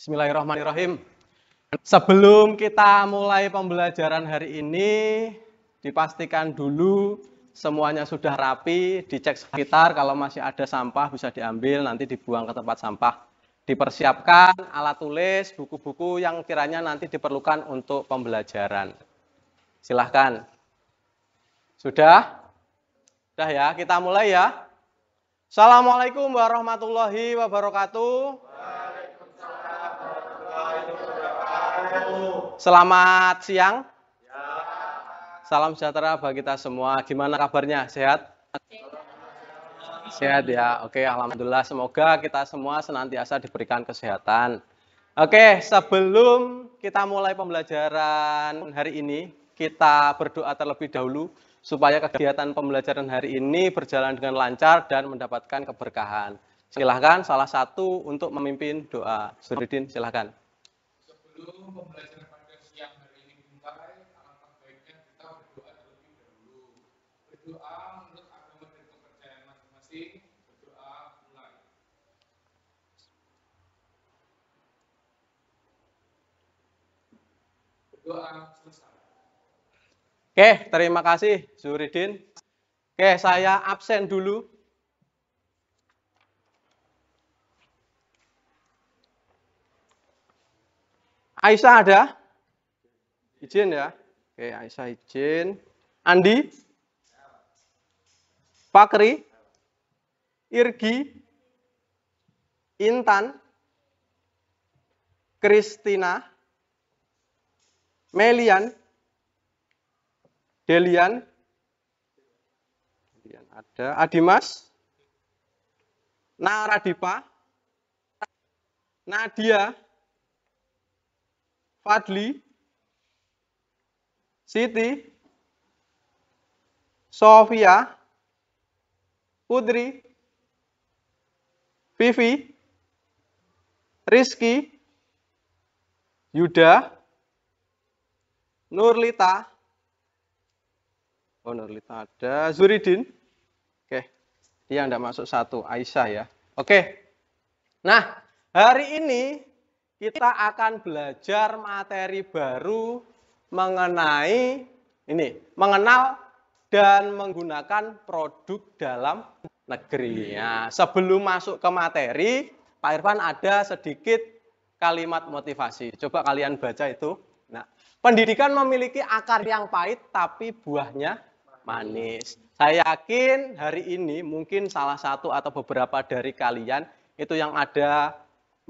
Bismillahirrahmanirrahim. Sebelum kita mulai pembelajaran hari ini, dipastikan dulu semuanya sudah rapi, dicek sekitar, kalau masih ada sampah bisa diambil, nanti dibuang ke tempat sampah. Dipersiapkan alat tulis, buku-buku yang kiranya nanti diperlukan untuk pembelajaran. Silahkan. Sudah? Sudah ya, kita mulai ya. Assalamualaikum warahmatullahi wabarakatuh. Selamat siang. Ya. Salam sejahtera bagi kita semua. Gimana kabarnya? Sehat? Sehat ya. Oke, alhamdulillah. Semoga kita semua senantiasa diberikan kesehatan. Oke, sebelum kita mulai pembelajaran hari ini, kita berdoa terlebih dahulu supaya kegiatan pembelajaran hari ini berjalan dengan lancar dan mendapatkan keberkahan. Silahkan salah satu untuk memimpin doa. Suridin, silahkan. Sebelum pembelajaran doa bersama. Oke, terima kasih Zuridin. Oke, saya absen dulu. Aisyah ada? Izin ya. Oke, Aisyah izin. Andi? Pakri? Irgi? Intan? Kristina? Melian, Delian, Delian ada Adimas, Naradipa, Nadia, Fadli, Siti, Sofia, Putri, Vivi, Rizky, Yuda, Nurlita. Oh, Nurlita ada. Zuridin. Oke. Dia tidak masuk satu. Aisyah ya. Oke. Nah, hari ini kita akan belajar materi baru mengenai ini, mengenal dan menggunakan produk dalam negeri. Nah, sebelum masuk ke materi, Pak Irfan ada sedikit kalimat motivasi. Coba kalian baca itu. Nah, pendidikan memiliki akar yang pahit tapi buahnya manis. Saya yakin hari ini mungkin salah satu atau beberapa dari kalian itu yang ada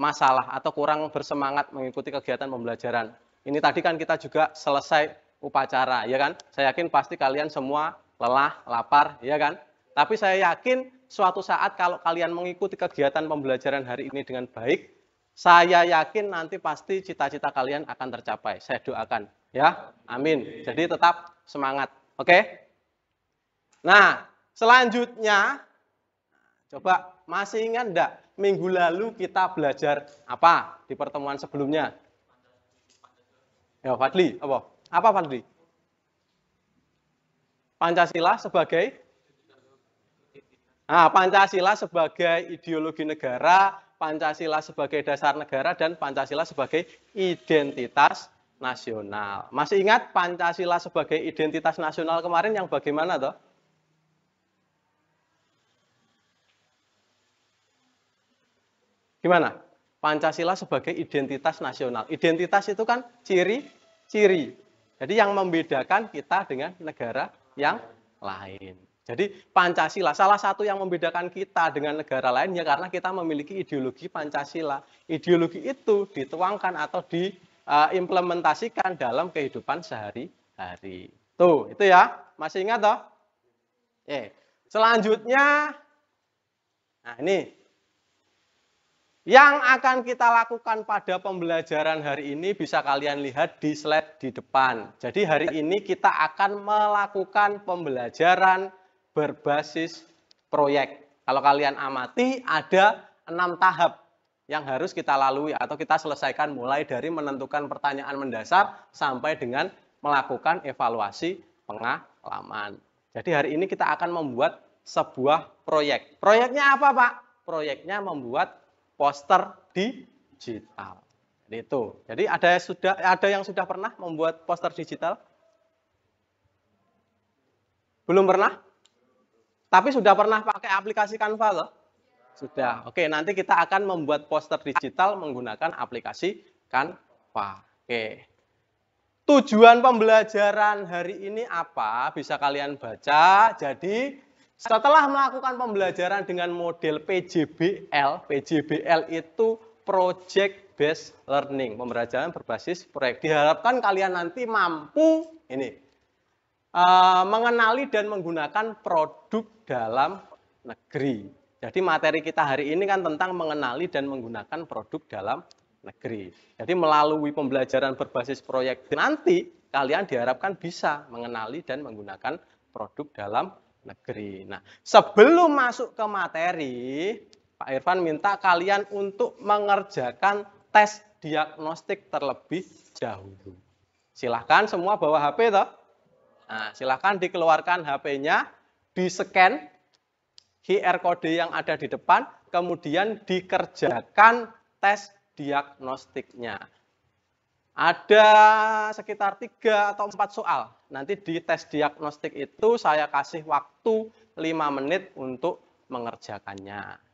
masalah atau kurang bersemangat mengikuti kegiatan pembelajaran. Ini tadi kan kita juga selesai upacara, ya kan? Saya yakin pasti kalian semua lelah, lapar, ya kan? Tapi saya yakin suatu saat kalau kalian mengikuti kegiatan pembelajaran hari ini dengan baik, saya yakin nanti pasti cita-cita kalian akan tercapai. Saya doakan. Ya, amin. Jadi tetap semangat. Oke? Okay? Nah, selanjutnya, coba masih ingat enggak minggu lalu kita belajar apa di pertemuan sebelumnya? Ya, Fadli, apa? Apa Fadli? Pancasila sebagai Nah, Pancasila sebagai ideologi negara Pancasila sebagai dasar negara dan Pancasila sebagai identitas nasional. Masih ingat Pancasila sebagai identitas nasional kemarin yang bagaimana toh? Gimana? Pancasila sebagai identitas nasional. Identitas itu kan ciri-ciri. Jadi yang membedakan kita dengan negara yang lain. Jadi Pancasila, salah satu yang membedakan kita dengan negara lain ya karena kita memiliki ideologi Pancasila. Ideologi itu dituangkan atau diimplementasikan dalam kehidupan sehari-hari. Tuh, itu ya. Masih ingat toh? Oke. Selanjutnya, nah ini. Yang akan kita lakukan pada pembelajaran hari ini bisa kalian lihat di slide di depan. Jadi hari ini kita akan melakukan pembelajaran berbasis proyek. Kalau kalian amati, ada enam tahap yang harus kita lalui atau kita selesaikan mulai dari menentukan pertanyaan mendasar sampai dengan melakukan evaluasi pengalaman. Jadi hari ini kita akan membuat sebuah proyek. Proyeknya apa Pak? Proyeknya membuat poster digital. Jadi itu. Jadi ada yang sudah ada yang sudah pernah membuat poster digital? Belum pernah? Tapi sudah pernah pakai aplikasi Canva loh? Sudah. Iya. Oke, nanti kita akan membuat poster digital menggunakan aplikasi Canva. Oke. Tujuan pembelajaran hari ini apa? Bisa kalian baca. Jadi, setelah melakukan pembelajaran dengan model PJBL, PJBL itu Project Based Learning, pembelajaran berbasis proyek. Diharapkan kalian nanti mampu ini Eh, mengenali dan menggunakan produk dalam negeri. Jadi materi kita hari ini kan tentang mengenali dan menggunakan produk dalam negeri. Jadi melalui pembelajaran berbasis proyek nanti kalian diharapkan bisa mengenali dan menggunakan produk dalam negeri. Nah, sebelum masuk ke materi, Pak Irfan minta kalian untuk mengerjakan tes diagnostik terlebih dahulu. Silahkan semua bawa HP toh. Nah, silahkan dikeluarkan HP-nya, di-scan QR kode yang ada di depan, kemudian dikerjakan tes diagnostiknya. Ada sekitar tiga atau empat soal. Nanti di tes diagnostik itu saya kasih waktu lima menit untuk mengerjakannya.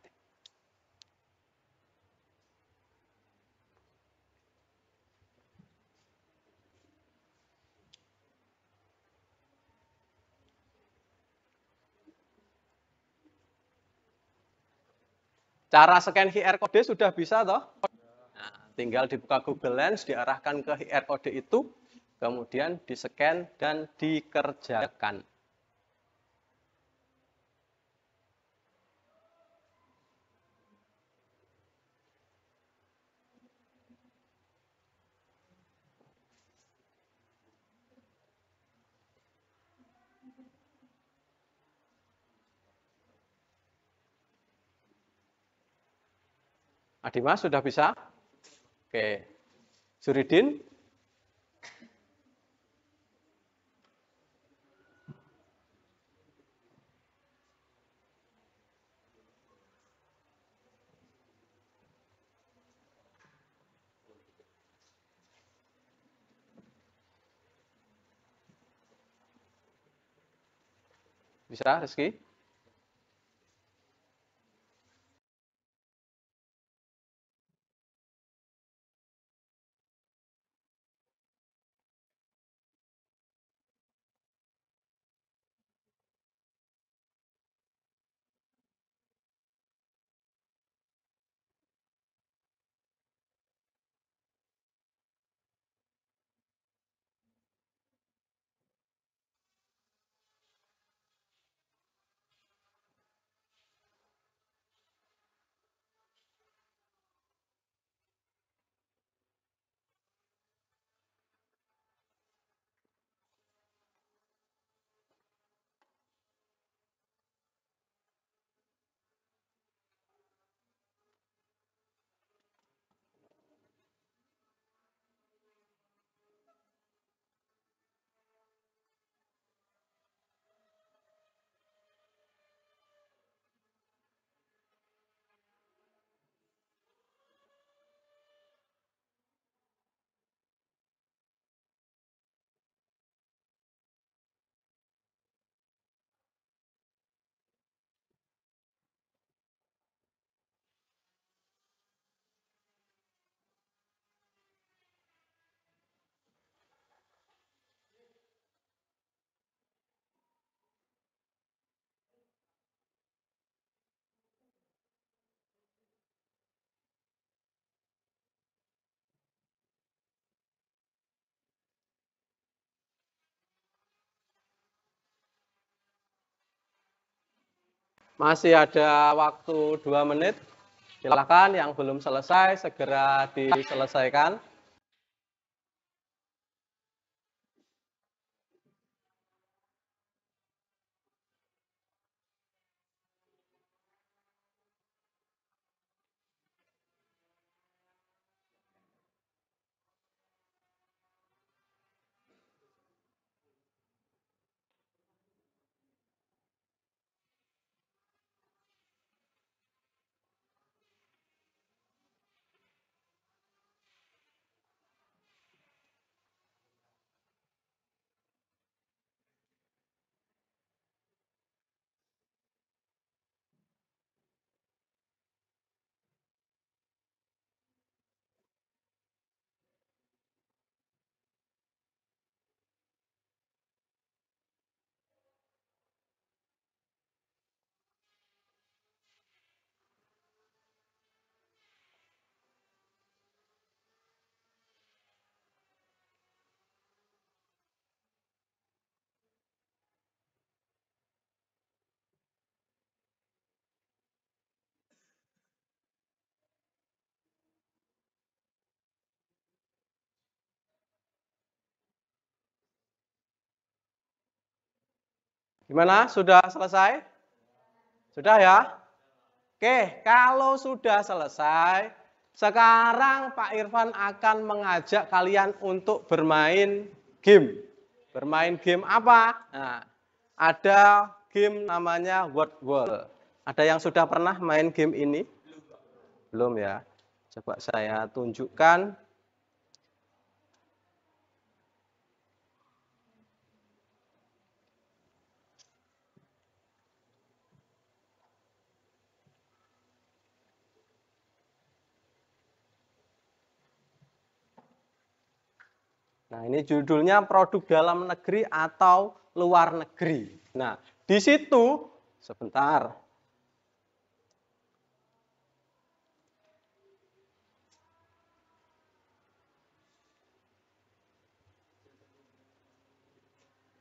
Cara scan QR code sudah bisa toh? Nah, tinggal dibuka Google Lens, diarahkan ke QR code itu, kemudian di-scan dan dikerjakan. Adimas sudah bisa? Oke. Suridin? Bisa, Rizky? Masih ada waktu dua menit. Silakan yang belum selesai segera diselesaikan. Gimana? Sudah selesai? Sudah ya? Oke, kalau sudah selesai, sekarang Pak Irfan akan mengajak kalian untuk bermain game. Bermain game apa? Nah, ada game namanya Word World. Ada yang sudah pernah main game ini? Belum ya? Coba saya tunjukkan. Nah, ini judulnya produk dalam negeri atau luar negeri. Nah, di situ sebentar.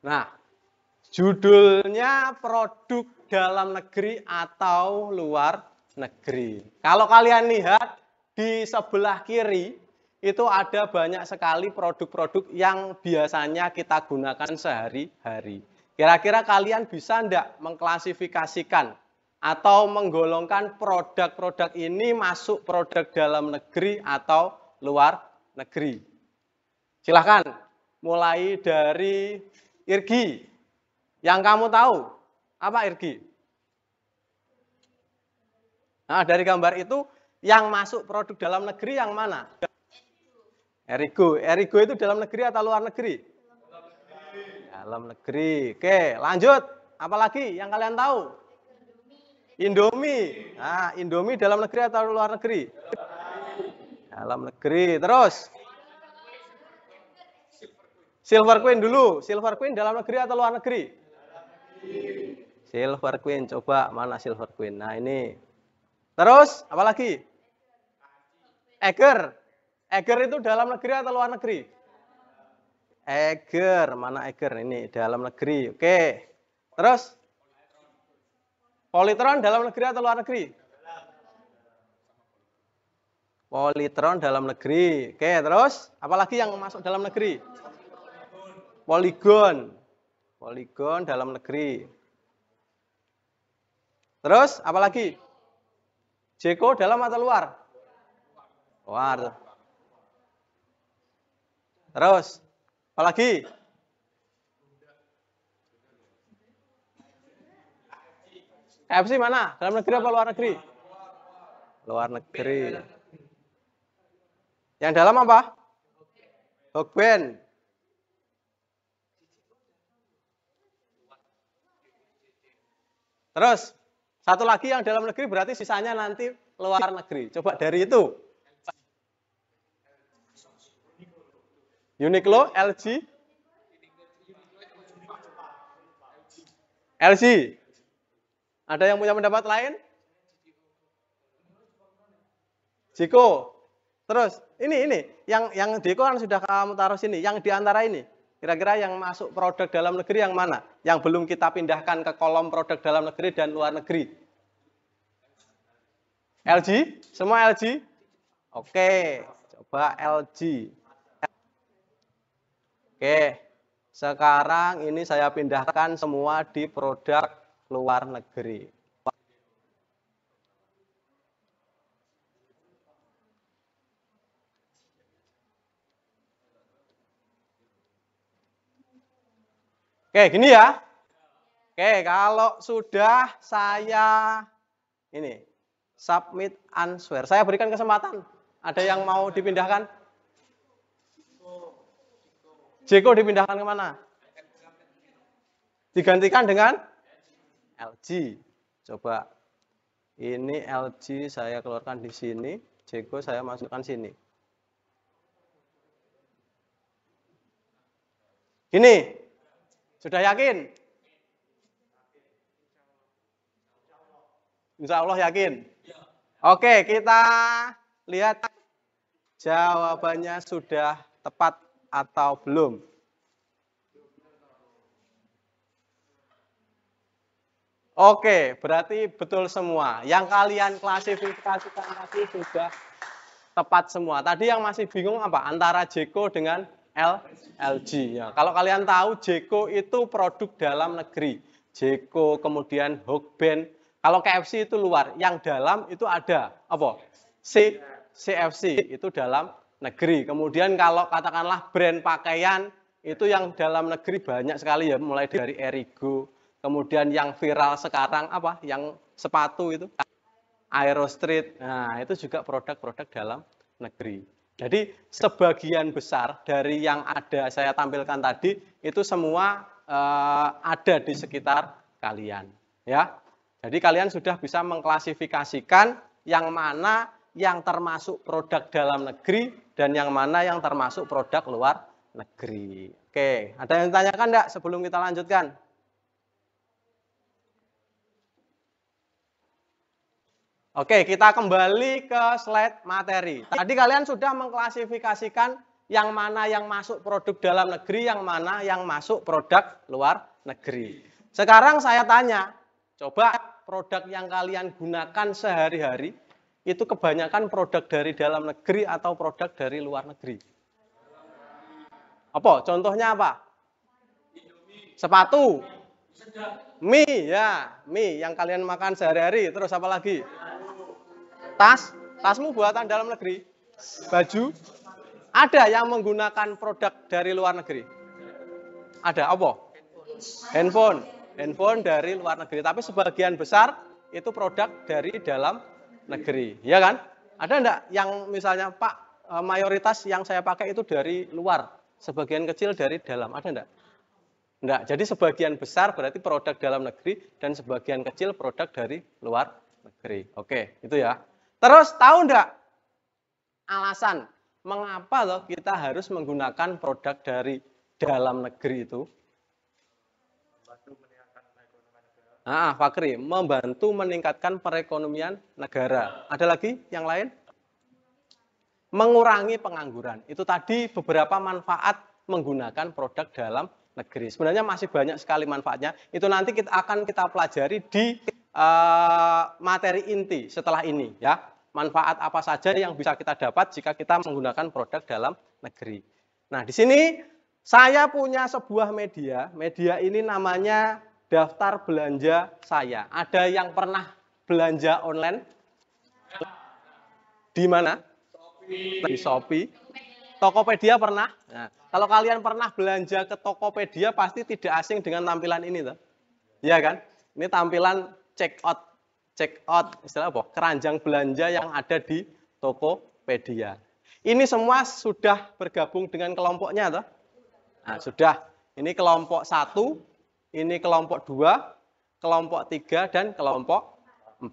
Nah, judulnya produk dalam negeri atau luar negeri. Kalau kalian lihat di sebelah kiri itu ada banyak sekali produk-produk yang biasanya kita gunakan sehari-hari. Kira-kira kalian bisa tidak mengklasifikasikan atau menggolongkan produk-produk ini masuk produk dalam negeri atau luar negeri? Silahkan, mulai dari Irgi. Yang kamu tahu, apa Irgi? Nah, dari gambar itu, yang masuk produk dalam negeri yang mana? Erigo. Erigo itu dalam negeri atau luar negeri? Dalam negeri. Oke, lanjut. Apalagi yang kalian tahu? Indomie. Nah, Indomie dalam negeri atau luar negeri? Dalam negeri. Terus? Silver Queen dulu. Silver Queen dalam negeri atau luar negeri? Silver Queen. Coba mana Silver Queen? Nah, ini. Terus, apalagi? Eger. Eger itu dalam negeri atau luar negeri? Eger, mana Eger ini? Dalam negeri. Oke. Terus Politron dalam negeri atau luar negeri? Politron dalam negeri. Oke, terus apalagi yang masuk dalam negeri? Poligon. Poligon dalam negeri. Terus apalagi? Jeko dalam atau luar? Luar. Terus, apa lagi? mana? Dalam negeri apa luar negeri? Luar negeri. Yang dalam apa? Hokben. Terus, satu lagi yang dalam negeri berarti sisanya nanti luar negeri. Coba dari itu. Uniqlo, LG, LG. Ada yang punya pendapat lain? Jiko. Terus, ini ini yang yang Jiko kan sudah kamu taruh sini, yang diantara ini. Kira-kira yang masuk produk dalam negeri yang mana? Yang belum kita pindahkan ke kolom produk dalam negeri dan luar negeri. LG? Semua LG? Oke, coba LG. Oke, sekarang ini saya pindahkan semua di produk luar negeri. Oke, gini ya. Oke, kalau sudah saya ini submit answer. Saya berikan kesempatan. Ada yang mau dipindahkan? Jeko dipindahkan kemana? Digantikan dengan LG. Coba ini LG saya keluarkan di sini, Jeko saya masukkan sini. Ini, sudah yakin? Insya Allah yakin? Oke, kita lihat jawabannya sudah tepat atau belum? Oke, berarti betul semua. Yang kalian klasifikasikan tadi sudah tepat semua. Tadi yang masih bingung apa? Antara Jeko dengan L, LG. Ya. Kalau kalian tahu Jeko itu produk dalam negeri. Jeko, kemudian Hokben. Kalau KFC itu luar, yang dalam itu ada apa? C, CFC itu dalam negeri. Kemudian kalau katakanlah brand pakaian itu yang dalam negeri banyak sekali ya, mulai dari Erigo, kemudian yang viral sekarang apa? Yang sepatu itu Aerostreet, Nah, itu juga produk-produk dalam negeri. Jadi sebagian besar dari yang ada saya tampilkan tadi itu semua eh, ada di sekitar kalian, ya. Jadi kalian sudah bisa mengklasifikasikan yang mana yang termasuk produk dalam negeri, dan yang mana yang termasuk produk luar negeri. Oke, ada yang ditanyakan enggak sebelum kita lanjutkan? Oke, kita kembali ke slide materi. Tadi kalian sudah mengklasifikasikan yang mana yang masuk produk dalam negeri, yang mana yang masuk produk luar negeri. Sekarang saya tanya, coba produk yang kalian gunakan sehari-hari, itu kebanyakan produk dari dalam negeri atau produk dari luar negeri. Apa? Contohnya apa? Sepatu. Mie, ya. Mie yang kalian makan sehari-hari. Terus apa lagi? Tas. Tasmu buatan dalam negeri. Baju. Ada yang menggunakan produk dari luar negeri. Ada apa? Handphone. Handphone dari luar negeri. Tapi sebagian besar itu produk dari dalam negeri, ya kan? Ada enggak yang misalnya Pak e, mayoritas yang saya pakai itu dari luar, sebagian kecil dari dalam, ada enggak? Enggak, jadi sebagian besar berarti produk dalam negeri dan sebagian kecil produk dari luar negeri. Oke, itu ya. Terus tahu enggak alasan mengapa loh kita harus menggunakan produk dari dalam negeri itu? Ah, Fakri, membantu meningkatkan perekonomian negara. Ada lagi yang lain? Mengurangi pengangguran. Itu tadi beberapa manfaat menggunakan produk dalam negeri. Sebenarnya masih banyak sekali manfaatnya. Itu nanti kita akan kita pelajari di uh, materi inti setelah ini ya. Manfaat apa saja yang bisa kita dapat jika kita menggunakan produk dalam negeri. Nah, di sini saya punya sebuah media. Media ini namanya daftar belanja saya. Ada yang pernah belanja online? Di mana? Di Shopee. Tokopedia pernah? Nah, kalau kalian pernah belanja ke Tokopedia pasti tidak asing dengan tampilan ini tuh. Iya kan? Ini tampilan check out check out istilah apa? Keranjang belanja yang ada di Tokopedia. Ini semua sudah bergabung dengan kelompoknya tuh. Nah, sudah. Ini kelompok satu ini kelompok 2, kelompok 3, dan kelompok 4.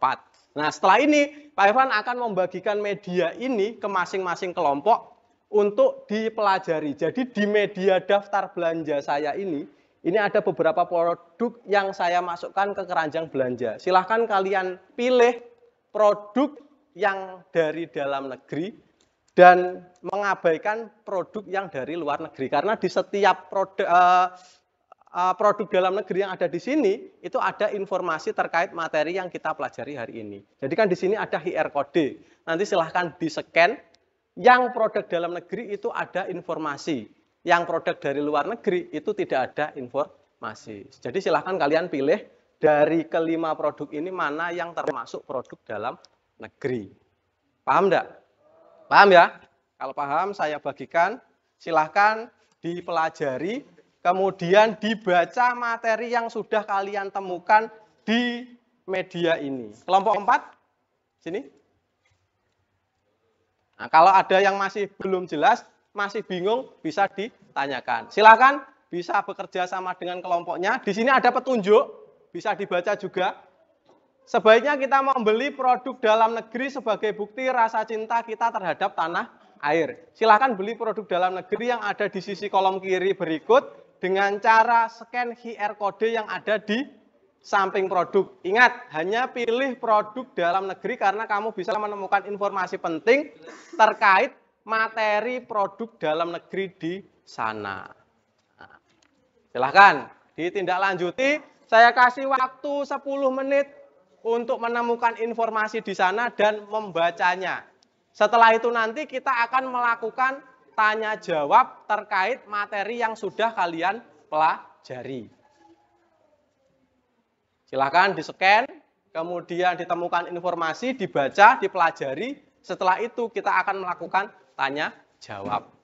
Nah setelah ini Pak Irfan akan membagikan media ini ke masing-masing kelompok untuk dipelajari. Jadi di media daftar belanja saya ini, ini ada beberapa produk yang saya masukkan ke keranjang belanja. Silahkan kalian pilih produk yang dari dalam negeri dan mengabaikan produk yang dari luar negeri karena di setiap produk eh, Eh, produk dalam negeri yang ada di sini itu ada informasi terkait materi yang kita pelajari hari ini. Jadi kan di sini ada QR code. Nanti silahkan di scan. Yang produk dalam negeri itu ada informasi. Yang produk dari luar negeri itu tidak ada informasi. Jadi silahkan kalian pilih dari kelima produk ini mana yang termasuk produk dalam negeri. Paham tidak? Paham ya? Kalau paham saya bagikan. Silahkan dipelajari kemudian dibaca materi yang sudah kalian temukan di media ini. Kelompok 4, sini. Nah, kalau ada yang masih belum jelas, masih bingung, bisa ditanyakan. Silakan bisa bekerja sama dengan kelompoknya. Di sini ada petunjuk, bisa dibaca juga. Sebaiknya kita membeli produk dalam negeri sebagai bukti rasa cinta kita terhadap tanah air. Silahkan beli produk dalam negeri yang ada di sisi kolom kiri berikut dengan cara scan QR kode yang ada di samping produk. Ingat, hanya pilih produk dalam negeri karena kamu bisa menemukan informasi penting terkait materi produk dalam negeri di sana. Nah, silahkan ditindaklanjuti. Saya kasih waktu 10 menit untuk menemukan informasi di sana dan membacanya. Setelah itu nanti kita akan melakukan tanya jawab terkait materi yang sudah kalian pelajari. Silahkan di-scan, kemudian ditemukan informasi, dibaca, dipelajari. Setelah itu kita akan melakukan tanya jawab.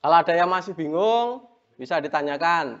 Kalau ada yang masih bingung, bisa ditanyakan.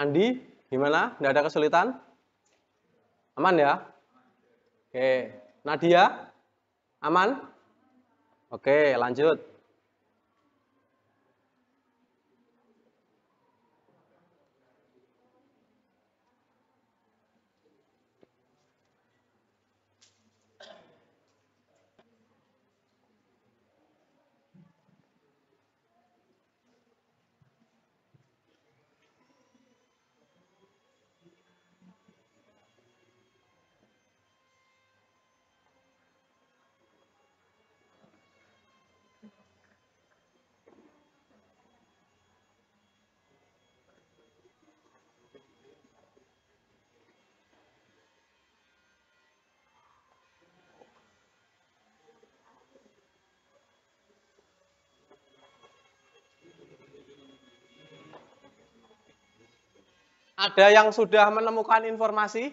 Andi, gimana? Tidak ada kesulitan? Aman ya? Oke. Nadia, aman? Oke, lanjut. Ada yang sudah menemukan informasi?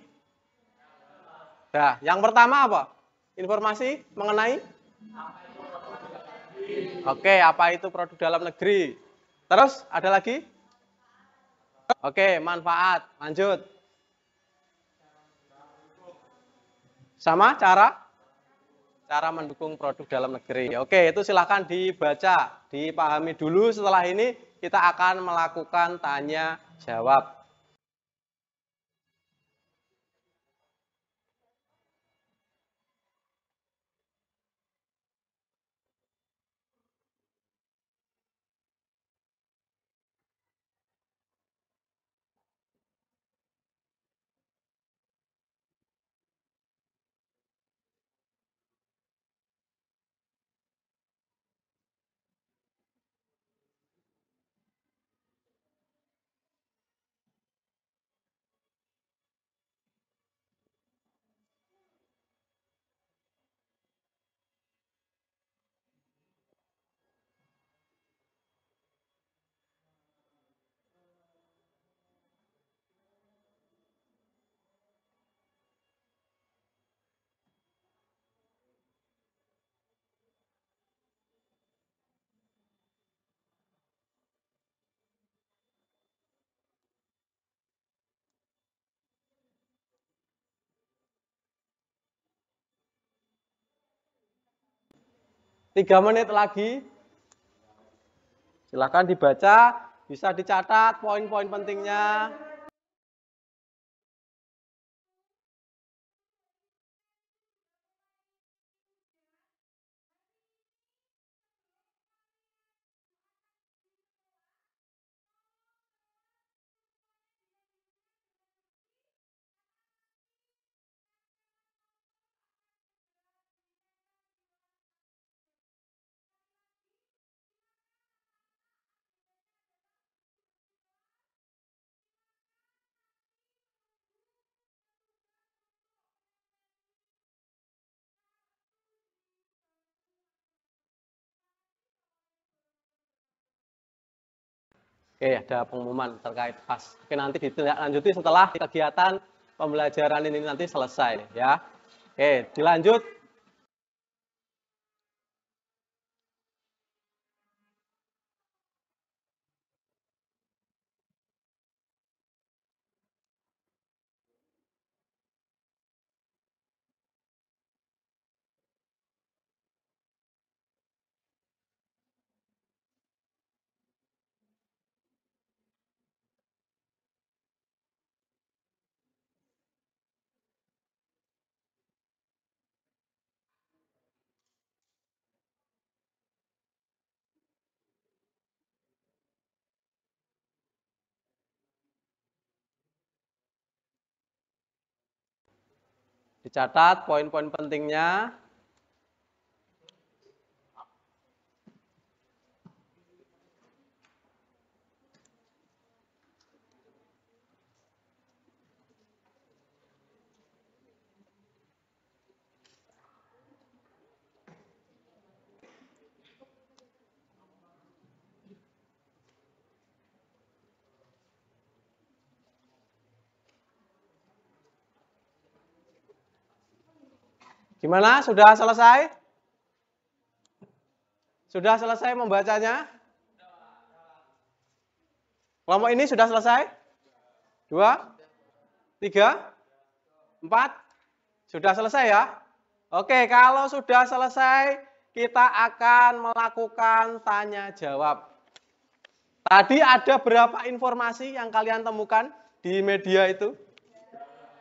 Nah, yang pertama apa? Informasi mengenai? Oke, apa itu produk dalam negeri? Terus, ada lagi? Oke, manfaat. Lanjut. Sama cara? Cara mendukung produk dalam negeri. Oke, itu silahkan dibaca. Dipahami dulu, setelah ini kita akan melakukan tanya jawab. Tiga menit lagi. Silahkan dibaca, bisa dicatat poin-poin pentingnya. Oke, ada pengumuman terkait PAS. Oke, nanti ditindaklanjuti setelah kegiatan pembelajaran ini nanti selesai ya. Oke, dilanjut Dicatat poin-poin pentingnya. Gimana? Sudah selesai? Sudah selesai membacanya? Kelompok ini sudah selesai? Dua? Tiga? Empat? Sudah selesai ya? Oke, kalau sudah selesai, kita akan melakukan tanya jawab. Tadi ada berapa informasi yang kalian temukan di media itu?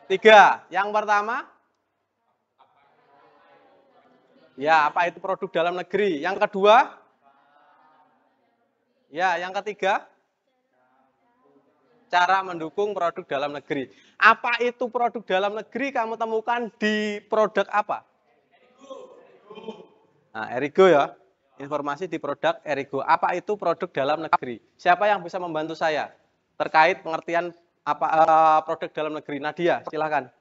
Tiga. Yang pertama, Ya, apa itu produk dalam negeri? Yang kedua? Ya, yang ketiga? Cara mendukung produk dalam negeri. Apa itu produk dalam negeri kamu temukan di produk apa? Nah, Erigo ya. Informasi di produk Erigo. Apa itu produk dalam negeri? Siapa yang bisa membantu saya terkait pengertian apa uh, produk dalam negeri? Nadia, silakan.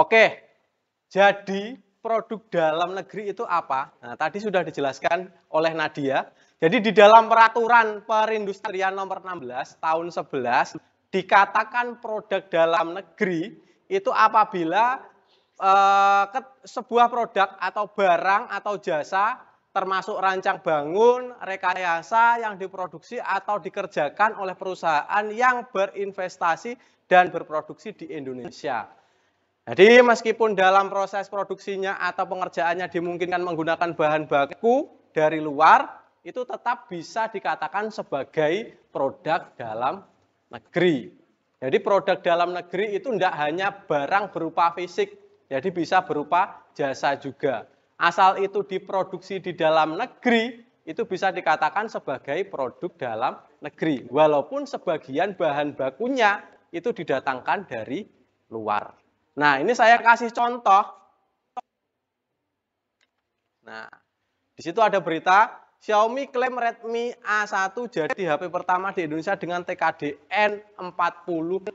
Oke, jadi produk dalam negeri itu apa? Nah, tadi sudah dijelaskan oleh Nadia. Jadi di dalam peraturan perindustrian nomor 16 tahun 11 dikatakan produk dalam negeri itu apabila eh, sebuah produk atau barang atau jasa termasuk rancang bangun, rekayasa yang diproduksi atau dikerjakan oleh perusahaan yang berinvestasi dan berproduksi di Indonesia. Jadi meskipun dalam proses produksinya atau pengerjaannya dimungkinkan menggunakan bahan baku dari luar, itu tetap bisa dikatakan sebagai produk dalam negeri. Jadi produk dalam negeri itu tidak hanya barang berupa fisik, jadi bisa berupa jasa juga. Asal itu diproduksi di dalam negeri, itu bisa dikatakan sebagai produk dalam negeri. Walaupun sebagian bahan bakunya itu didatangkan dari luar. Nah, ini saya kasih contoh. Nah, di situ ada berita Xiaomi klaim Redmi A1 jadi HP pertama di Indonesia dengan TKDN 40%.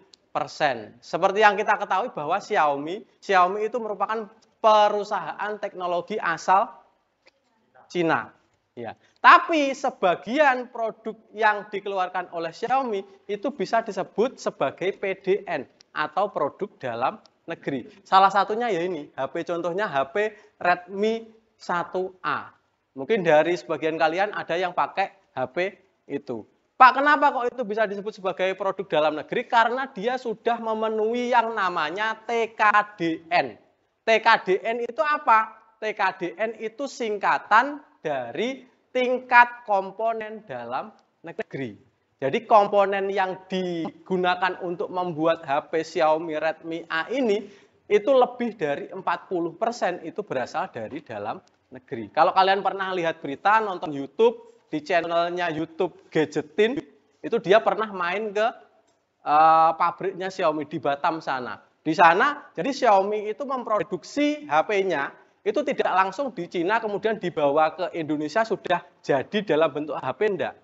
Seperti yang kita ketahui bahwa Xiaomi, Xiaomi itu merupakan perusahaan teknologi asal Cina. Ya. Tapi sebagian produk yang dikeluarkan oleh Xiaomi itu bisa disebut sebagai PDN atau produk dalam negeri. Salah satunya ya ini, HP contohnya HP Redmi 1A. Mungkin dari sebagian kalian ada yang pakai HP itu. Pak, kenapa kok itu bisa disebut sebagai produk dalam negeri? Karena dia sudah memenuhi yang namanya TKDN. TKDN itu apa? TKDN itu singkatan dari tingkat komponen dalam negeri. Jadi komponen yang digunakan untuk membuat HP Xiaomi Redmi A ini itu lebih dari 40% itu berasal dari dalam negeri. Kalau kalian pernah lihat berita, nonton YouTube, di channelnya YouTube Gadgetin, itu dia pernah main ke uh, pabriknya Xiaomi di Batam sana. Di sana, jadi Xiaomi itu memproduksi HP-nya itu tidak langsung di Cina kemudian dibawa ke Indonesia sudah jadi dalam bentuk HP enggak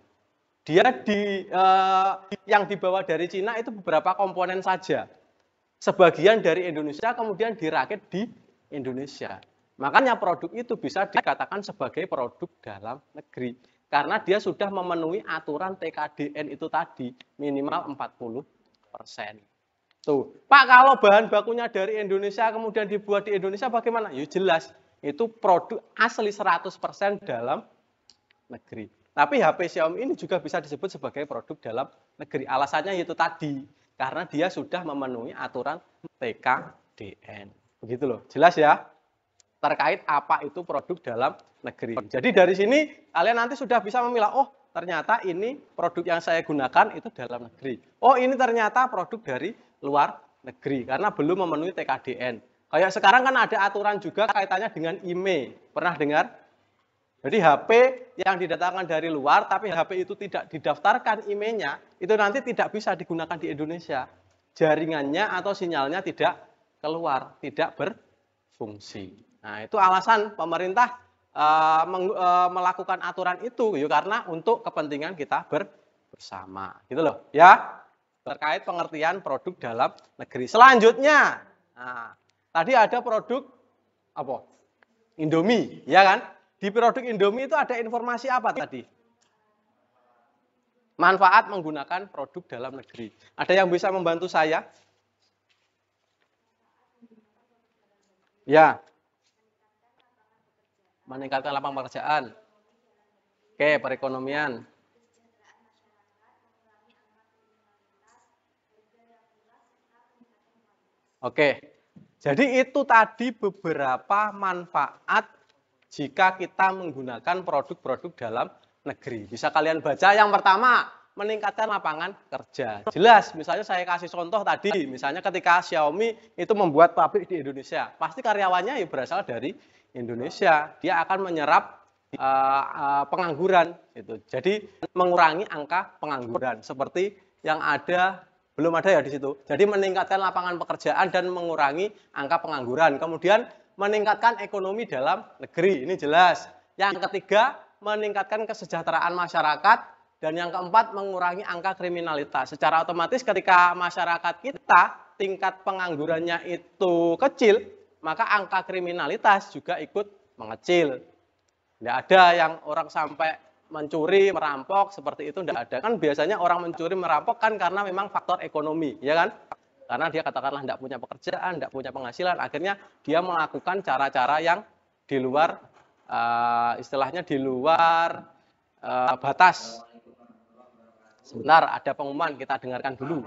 dia di eh, yang dibawa dari Cina itu beberapa komponen saja. Sebagian dari Indonesia kemudian dirakit di Indonesia. Makanya produk itu bisa dikatakan sebagai produk dalam negeri karena dia sudah memenuhi aturan TKDN itu tadi minimal 40%. Tuh, Pak kalau bahan bakunya dari Indonesia kemudian dibuat di Indonesia bagaimana? Ya jelas, itu produk asli 100% dalam negeri. Tapi HP Xiaomi ini juga bisa disebut sebagai produk dalam negeri. Alasannya itu tadi, karena dia sudah memenuhi aturan TKDN. Begitu loh, jelas ya? Terkait apa itu produk dalam negeri. Jadi dari sini kalian nanti sudah bisa memilah, oh ternyata ini produk yang saya gunakan itu dalam negeri. Oh ini ternyata produk dari luar negeri, karena belum memenuhi TKDN. Kayak sekarang kan ada aturan juga kaitannya dengan IMEI. E. Pernah dengar jadi HP yang didatangkan dari luar tapi HP itu tidak didaftarkan IMEI-nya, itu nanti tidak bisa digunakan di Indonesia. Jaringannya atau sinyalnya tidak keluar, tidak berfungsi. Nah, itu alasan pemerintah e, meng, e, melakukan aturan itu yuk, ya, karena untuk kepentingan kita bersama. Gitu loh, ya. Terkait pengertian produk dalam negeri. Selanjutnya, nah, tadi ada produk apa? Indomie, ya kan? Di produk Indomie itu ada informasi apa tadi? Manfaat menggunakan produk dalam negeri. Ada yang bisa membantu saya? Ya. Meningkatkan lapangan pekerjaan. Oke, perekonomian. Oke, jadi itu tadi beberapa manfaat jika kita menggunakan produk-produk dalam negeri. Bisa kalian baca yang pertama, meningkatkan lapangan kerja. Jelas, misalnya saya kasih contoh tadi, misalnya ketika Xiaomi itu membuat pabrik di Indonesia, pasti karyawannya ya berasal dari Indonesia. Dia akan menyerap uh, uh, pengangguran itu. Jadi mengurangi angka pengangguran seperti yang ada belum ada ya di situ. Jadi meningkatkan lapangan pekerjaan dan mengurangi angka pengangguran. Kemudian meningkatkan ekonomi dalam negeri. Ini jelas. Yang ketiga, meningkatkan kesejahteraan masyarakat. Dan yang keempat, mengurangi angka kriminalitas. Secara otomatis ketika masyarakat kita tingkat penganggurannya itu kecil, maka angka kriminalitas juga ikut mengecil. Tidak ada yang orang sampai mencuri, merampok, seperti itu tidak ada. Kan biasanya orang mencuri, merampok kan karena memang faktor ekonomi, ya kan? karena dia katakanlah tidak punya pekerjaan, tidak punya penghasilan, akhirnya dia melakukan cara-cara yang di luar uh, istilahnya di luar uh, batas. Sebentar, ada pengumuman kita dengarkan dulu.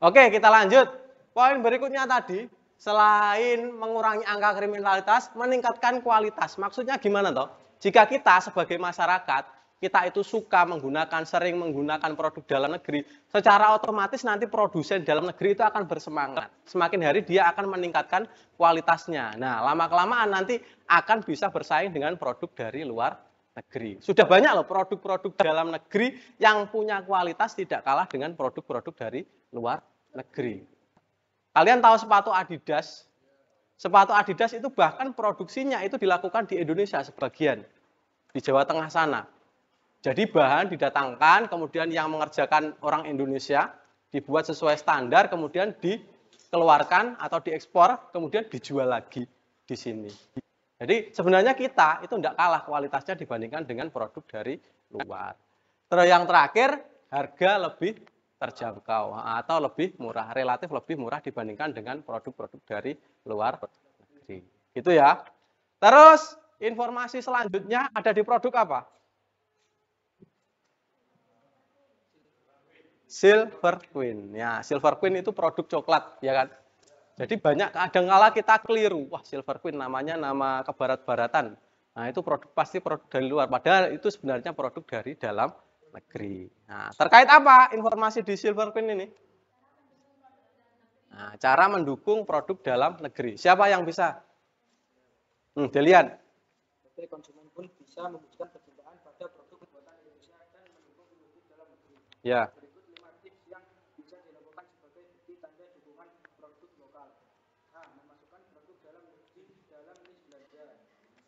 Oke, kita lanjut. Poin berikutnya tadi, selain mengurangi angka kriminalitas, meningkatkan kualitas. Maksudnya gimana toh? Jika kita sebagai masyarakat, kita itu suka menggunakan, sering menggunakan produk dalam negeri, secara otomatis nanti produsen dalam negeri itu akan bersemangat. Semakin hari dia akan meningkatkan kualitasnya. Nah, lama-kelamaan nanti akan bisa bersaing dengan produk dari luar negeri. Sudah banyak loh produk-produk dalam negeri yang punya kualitas tidak kalah dengan produk-produk dari luar negeri. Kalian tahu sepatu Adidas? Sepatu Adidas itu bahkan produksinya itu dilakukan di Indonesia sebagian, di Jawa Tengah sana. Jadi bahan didatangkan, kemudian yang mengerjakan orang Indonesia, dibuat sesuai standar, kemudian dikeluarkan atau diekspor, kemudian dijual lagi di sini. Jadi sebenarnya kita itu tidak kalah kualitasnya dibandingkan dengan produk dari luar. Terus yang terakhir, harga lebih terjangkau atau lebih murah, relatif lebih murah dibandingkan dengan produk-produk dari luar negeri. Gitu ya. Terus informasi selanjutnya ada di produk apa? Silver Queen. Ya, Silver Queen itu produk coklat, ya kan? Jadi banyak kadang kala kita keliru. Wah, Silver Queen namanya nama kebarat-baratan. Nah, itu produk pasti produk dari luar. Padahal itu sebenarnya produk dari dalam negeri. Nah, terkait apa informasi di Silver Queen ini? Nah, cara mendukung produk dalam negeri. Siapa yang bisa? Hmm, Delian. Jadi konsumen pun bisa mewujudkan kecintaan pada produk buatan Indonesia dan mendukung produk dalam negeri. Ya. Berikut lima tips yang bisa dilakukan sebagai bukti tanda dukungan produk lokal. A. Memasukkan produk dalam negeri dalam list belanja.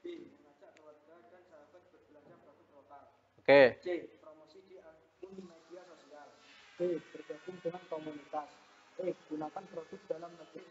B. Mengajak keluarga dan sahabat berbelanja produk lokal. Oke. Okay. C. Bergabung dengan komunitas. E. Gunakan produk dalam negeri.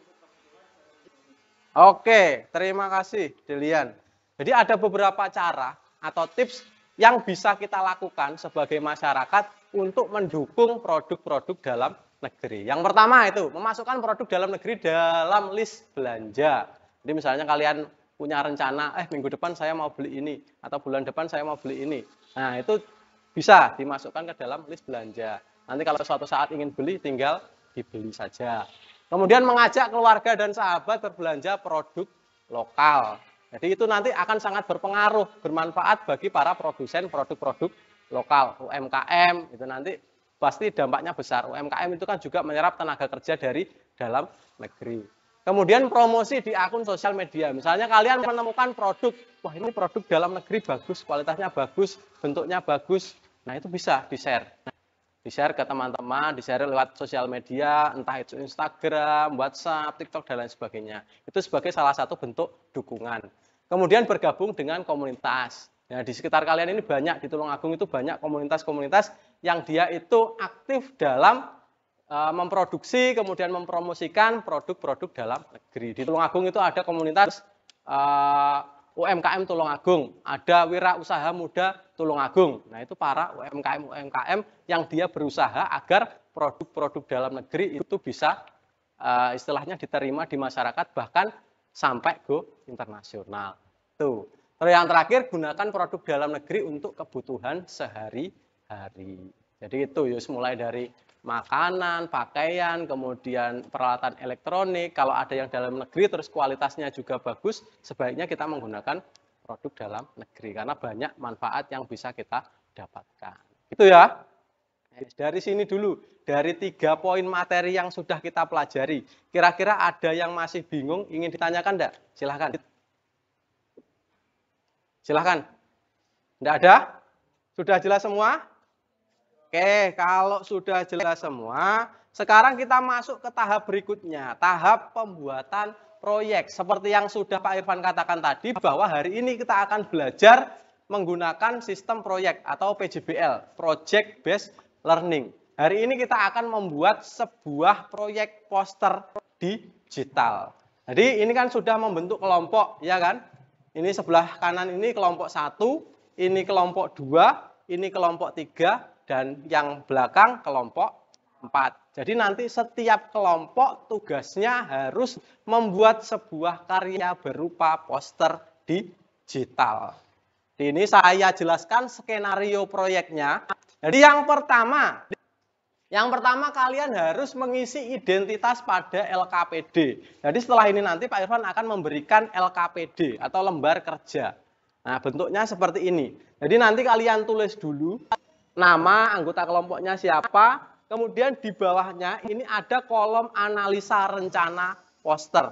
Oke, terima kasih Delian. Jadi ada beberapa cara atau tips yang bisa kita lakukan sebagai masyarakat untuk mendukung produk-produk dalam negeri. Yang pertama itu memasukkan produk dalam negeri dalam list belanja. Jadi misalnya kalian punya rencana, eh minggu depan saya mau beli ini atau bulan depan saya mau beli ini. Nah itu bisa dimasukkan ke dalam list belanja. Nanti kalau suatu saat ingin beli, tinggal dibeli saja. Kemudian mengajak keluarga dan sahabat berbelanja produk lokal. Jadi itu nanti akan sangat berpengaruh, bermanfaat bagi para produsen produk-produk lokal, UMKM, itu nanti pasti dampaknya besar. UMKM itu kan juga menyerap tenaga kerja dari dalam negeri. Kemudian promosi di akun sosial media. Misalnya kalian menemukan produk, wah ini produk dalam negeri bagus, kualitasnya bagus, bentuknya bagus. Nah itu bisa di-share di-share ke teman-teman, di-share lewat sosial media, entah itu Instagram, WhatsApp, TikTok, dan lain sebagainya. Itu sebagai salah satu bentuk dukungan. Kemudian bergabung dengan komunitas. Nah, di sekitar kalian ini banyak, di Tulungagung itu banyak komunitas-komunitas yang dia itu aktif dalam e, memproduksi, kemudian mempromosikan produk-produk dalam negeri. Di Tulungagung itu ada komunitas e, UMKM Tulungagung, ada wirausaha muda Tulungagung. Nah, itu para UMKM UMKM yang dia berusaha agar produk-produk dalam negeri itu bisa uh, istilahnya diterima di masyarakat bahkan sampai go internasional. Tuh. Terus yang terakhir gunakan produk dalam negeri untuk kebutuhan sehari-hari. Jadi itu ya mulai dari makanan, pakaian, kemudian peralatan elektronik. Kalau ada yang dalam negeri terus kualitasnya juga bagus, sebaiknya kita menggunakan produk dalam negeri karena banyak manfaat yang bisa kita dapatkan. Itu ya. Dari sini dulu, dari tiga poin materi yang sudah kita pelajari, kira-kira ada yang masih bingung ingin ditanyakan enggak? Silahkan. Silahkan. Tidak ada? Sudah jelas semua? Oke, kalau sudah jelas semua, sekarang kita masuk ke tahap berikutnya, tahap pembuatan proyek. Seperti yang sudah Pak Irfan katakan tadi, bahwa hari ini kita akan belajar menggunakan sistem proyek atau PJBL, Project Based Learning. Hari ini kita akan membuat sebuah proyek poster digital. Jadi ini kan sudah membentuk kelompok, ya kan? Ini sebelah kanan ini kelompok satu, ini kelompok dua, ini kelompok tiga, dan yang belakang kelompok 4. Jadi nanti setiap kelompok tugasnya harus membuat sebuah karya berupa poster digital. ini saya jelaskan skenario proyeknya. Jadi yang pertama, yang pertama kalian harus mengisi identitas pada LKPD. Jadi setelah ini nanti Pak Irfan akan memberikan LKPD atau lembar kerja. Nah bentuknya seperti ini. Jadi nanti kalian tulis dulu nama anggota kelompoknya siapa, kemudian di bawahnya ini ada kolom analisa rencana poster.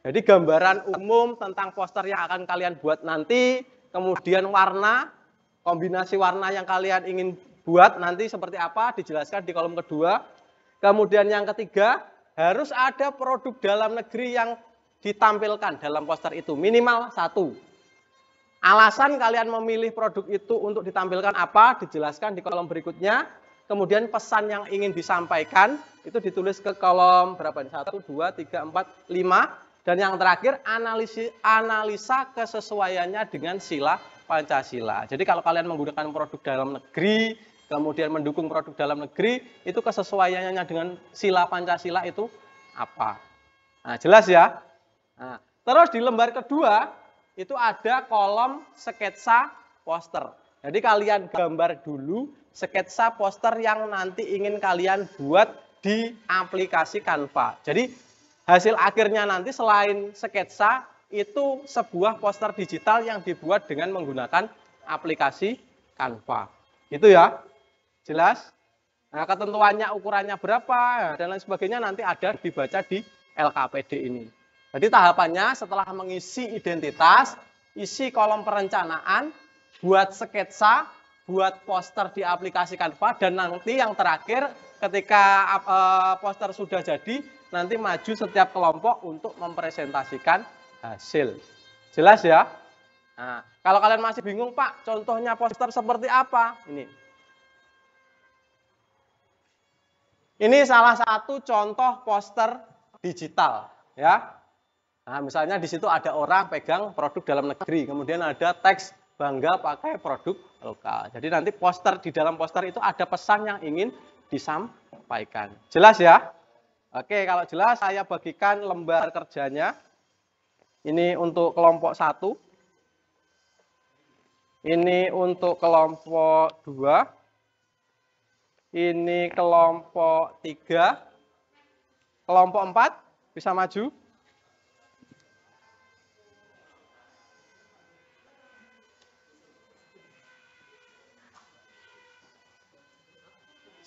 Jadi gambaran umum tentang poster yang akan kalian buat nanti, kemudian warna, kombinasi warna yang kalian ingin buat nanti seperti apa dijelaskan di kolom kedua. Kemudian yang ketiga, harus ada produk dalam negeri yang ditampilkan dalam poster itu, minimal satu. Alasan kalian memilih produk itu untuk ditampilkan apa dijelaskan di kolom berikutnya. Kemudian pesan yang ingin disampaikan itu ditulis ke kolom berapa nih? 1 2 3 4 5 dan yang terakhir analisis analisa kesesuaiannya dengan sila Pancasila. Jadi kalau kalian menggunakan produk dalam negeri, kemudian mendukung produk dalam negeri, itu kesesuaiannya dengan sila Pancasila itu apa? Nah, jelas ya? Nah, terus di lembar kedua itu ada kolom sketsa poster. Jadi kalian gambar dulu sketsa poster yang nanti ingin kalian buat di aplikasi Canva. Jadi hasil akhirnya nanti selain sketsa itu sebuah poster digital yang dibuat dengan menggunakan aplikasi Canva. Itu ya. Jelas? Nah, ketentuannya ukurannya berapa dan lain sebagainya nanti ada dibaca di LKPD ini. Jadi tahapannya setelah mengisi identitas, isi kolom perencanaan, buat sketsa, buat poster di aplikasi Canva, dan nanti yang terakhir ketika eh, poster sudah jadi, nanti maju setiap kelompok untuk mempresentasikan hasil. Jelas ya? Nah, kalau kalian masih bingung, Pak, contohnya poster seperti apa? Ini. Ini salah satu contoh poster digital, ya. Nah, misalnya di situ ada orang pegang produk dalam negeri, kemudian ada teks bangga pakai produk lokal. Jadi nanti poster di dalam poster itu ada pesan yang ingin disampaikan. Jelas ya? Oke, kalau jelas saya bagikan lembar kerjanya. Ini untuk kelompok satu. Ini untuk kelompok dua. Ini kelompok tiga. Kelompok empat bisa maju.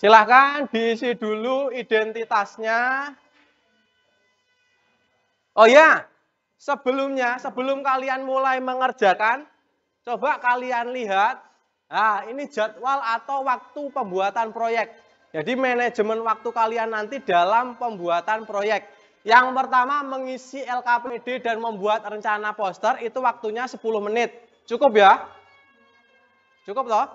Silahkan diisi dulu identitasnya. Oh ya, sebelumnya, sebelum kalian mulai mengerjakan, coba kalian lihat. Nah, ini jadwal atau waktu pembuatan proyek. Jadi manajemen waktu kalian nanti dalam pembuatan proyek. Yang pertama mengisi LKPD dan membuat rencana poster itu waktunya 10 menit. Cukup ya? Cukup toh?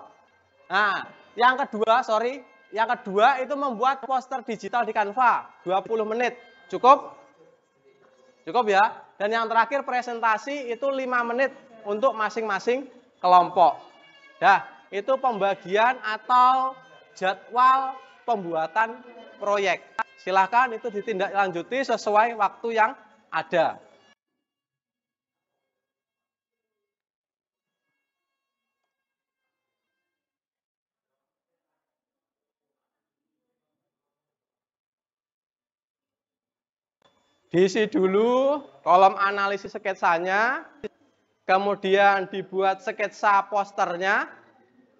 Nah, yang kedua, sorry, yang kedua itu membuat poster digital di Canva 20 menit. Cukup? Cukup ya. Dan yang terakhir presentasi itu 5 menit untuk masing-masing kelompok. Dah, itu pembagian atau jadwal pembuatan proyek. Silakan itu ditindaklanjuti sesuai waktu yang ada. Diisi dulu kolom analisis sketsanya, kemudian dibuat sketsa posternya,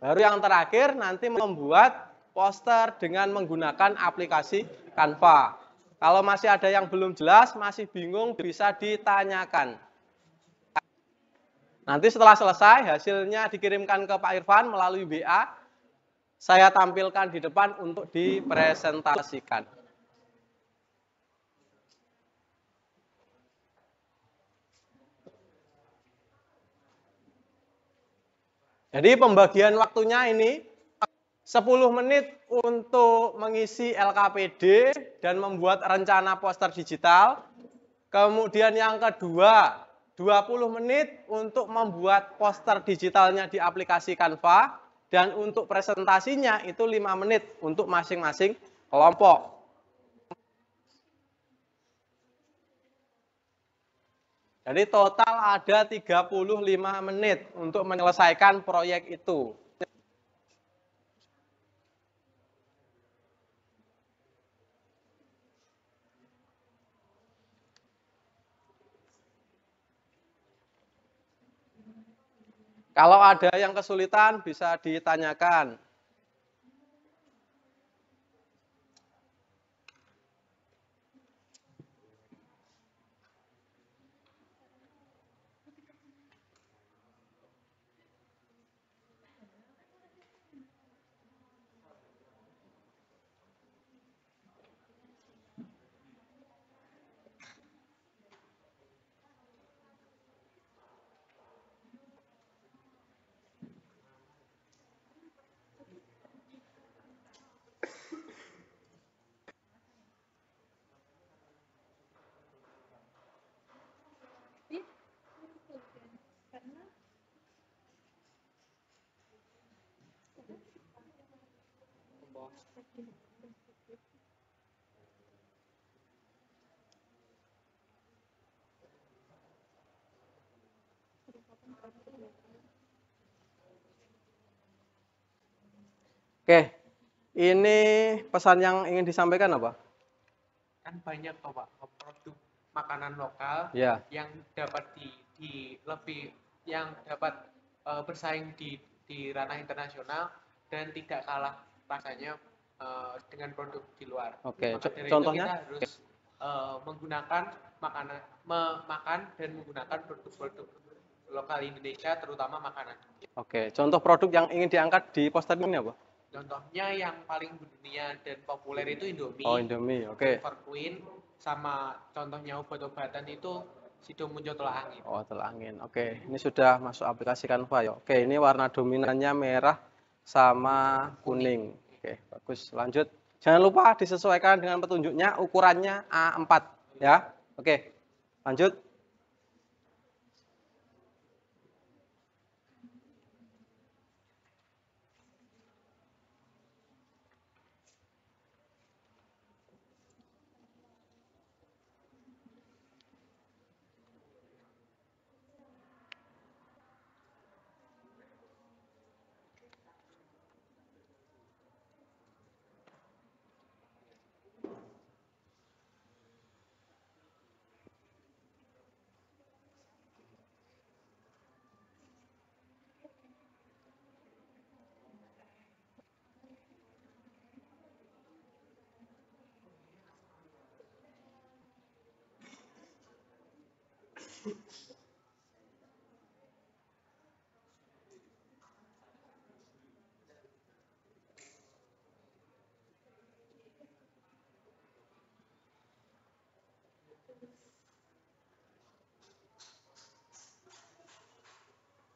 baru yang terakhir nanti membuat poster dengan menggunakan aplikasi Canva. Kalau masih ada yang belum jelas, masih bingung, bisa ditanyakan. Nanti setelah selesai, hasilnya dikirimkan ke Pak Irfan melalui WA. Saya tampilkan di depan untuk dipresentasikan. Jadi pembagian waktunya ini 10 menit untuk mengisi LKPD dan membuat rencana poster digital. Kemudian yang kedua, 20 menit untuk membuat poster digitalnya di aplikasi Canva. Dan untuk presentasinya itu 5 menit untuk masing-masing kelompok. Jadi total ada 35 menit untuk menyelesaikan proyek itu. Kalau ada yang kesulitan bisa ditanyakan. Oke, ini pesan yang ingin disampaikan apa? Kan banyak kok Pak produk makanan lokal yeah. yang dapat di, di lebih yang dapat uh, bersaing di di ranah internasional dan tidak kalah rasanya uh, dengan produk di luar. Oke, okay. contohnya kita harus okay. uh, eh, menggunakan makanan memakan dan menggunakan produk-produk lokal Indonesia terutama makanan. Oke, contoh produk yang ingin diangkat di poster ini apa? Contohnya yang paling dunia dan populer itu Indomie. Oh, Indomie. Oke. Okay. Queen sama contohnya obat-obatan itu Sidomujo telah angin. Oh, telah angin. Oke, okay. ini sudah masuk aplikasi Canva ya. Oke, ini warna dominannya merah sama kuning. Oke, bagus. Lanjut. Jangan lupa disesuaikan dengan petunjuknya ukurannya A4 ya. Oke. Lanjut.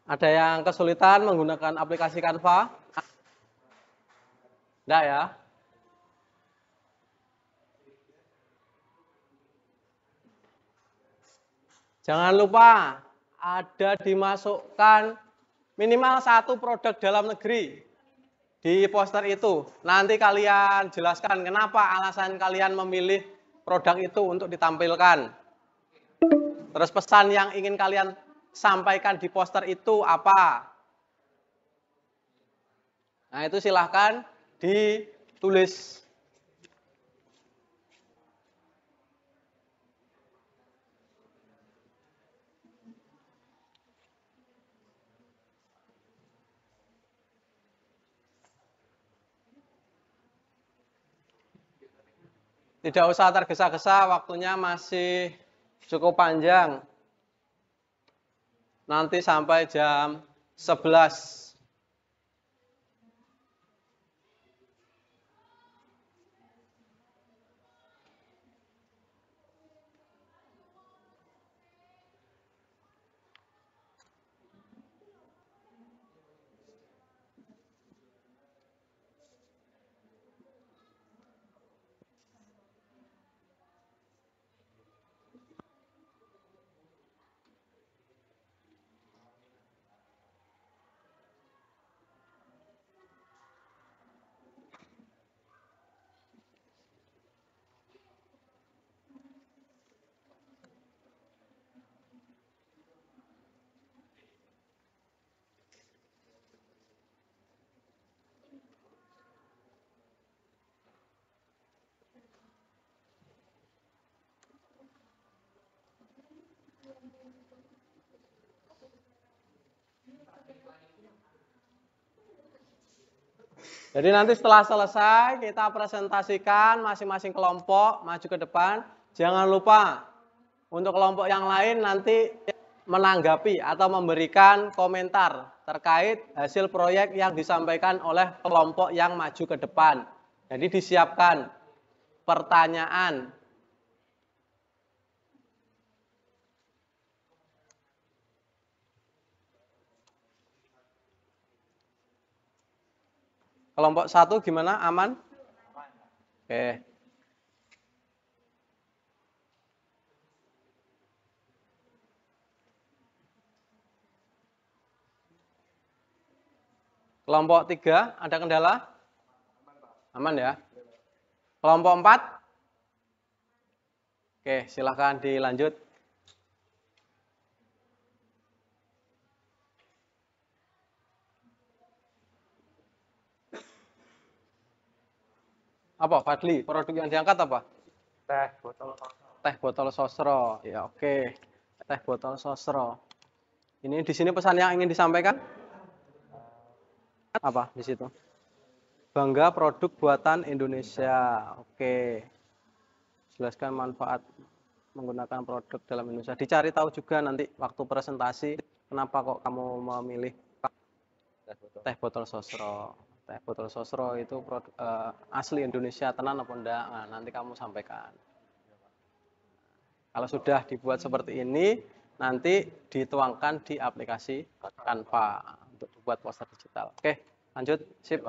Ada yang kesulitan menggunakan aplikasi Canva? Enggak ya? Jangan lupa ada dimasukkan minimal satu produk dalam negeri di poster itu. Nanti kalian jelaskan kenapa alasan kalian memilih produk itu untuk ditampilkan. Terus pesan yang ingin kalian sampaikan di poster itu apa? Nah, itu silahkan ditulis. Tidak usah tergesa-gesa, waktunya masih cukup panjang nanti sampai jam 11 Jadi nanti setelah selesai kita presentasikan masing-masing kelompok maju ke depan. Jangan lupa untuk kelompok yang lain nanti menanggapi atau memberikan komentar terkait hasil proyek yang disampaikan oleh kelompok yang maju ke depan. Jadi disiapkan pertanyaan Kelompok satu gimana? Aman? Oke. Kelompok tiga ada kendala? Aman ya. Kelompok empat? Oke, silahkan dilanjut. Apa Fadli? Produk yang diangkat apa? Teh botol sosro. Teh botol sosro. Ya oke. Okay. Teh botol sosro. Ini di sini pesan yang ingin disampaikan? Apa di situ? Bangga produk buatan Indonesia. Oke. Okay. Jelaskan manfaat menggunakan produk dalam Indonesia. Dicari tahu juga nanti waktu presentasi kenapa kok kamu memilih teh botol sosro teh botol sosro itu produk, uh, asli Indonesia tenan apa enggak nah, nanti kamu sampaikan kalau sudah dibuat seperti ini nanti dituangkan di aplikasi Canva untuk dibuat poster digital oke lanjut sip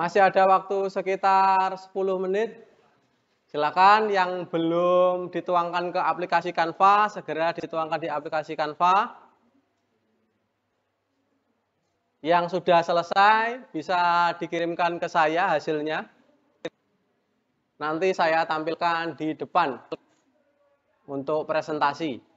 Masih ada waktu sekitar 10 menit. Silakan yang belum dituangkan ke aplikasi Canva, segera dituangkan di aplikasi Canva. Yang sudah selesai bisa dikirimkan ke saya hasilnya. Nanti saya tampilkan di depan untuk presentasi.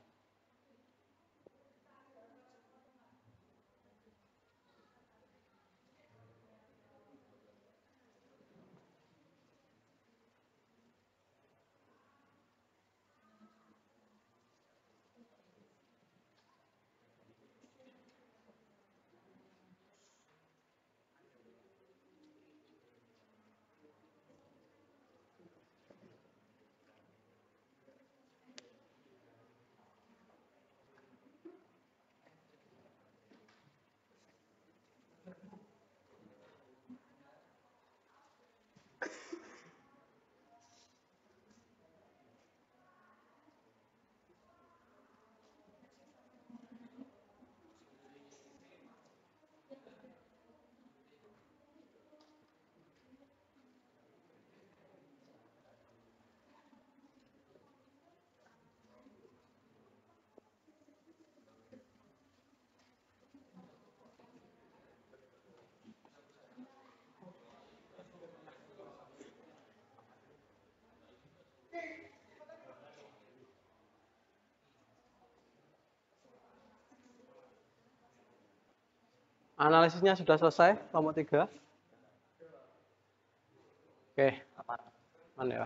Analisisnya sudah selesai, kelompok tiga. Oke, apa? Mana ya?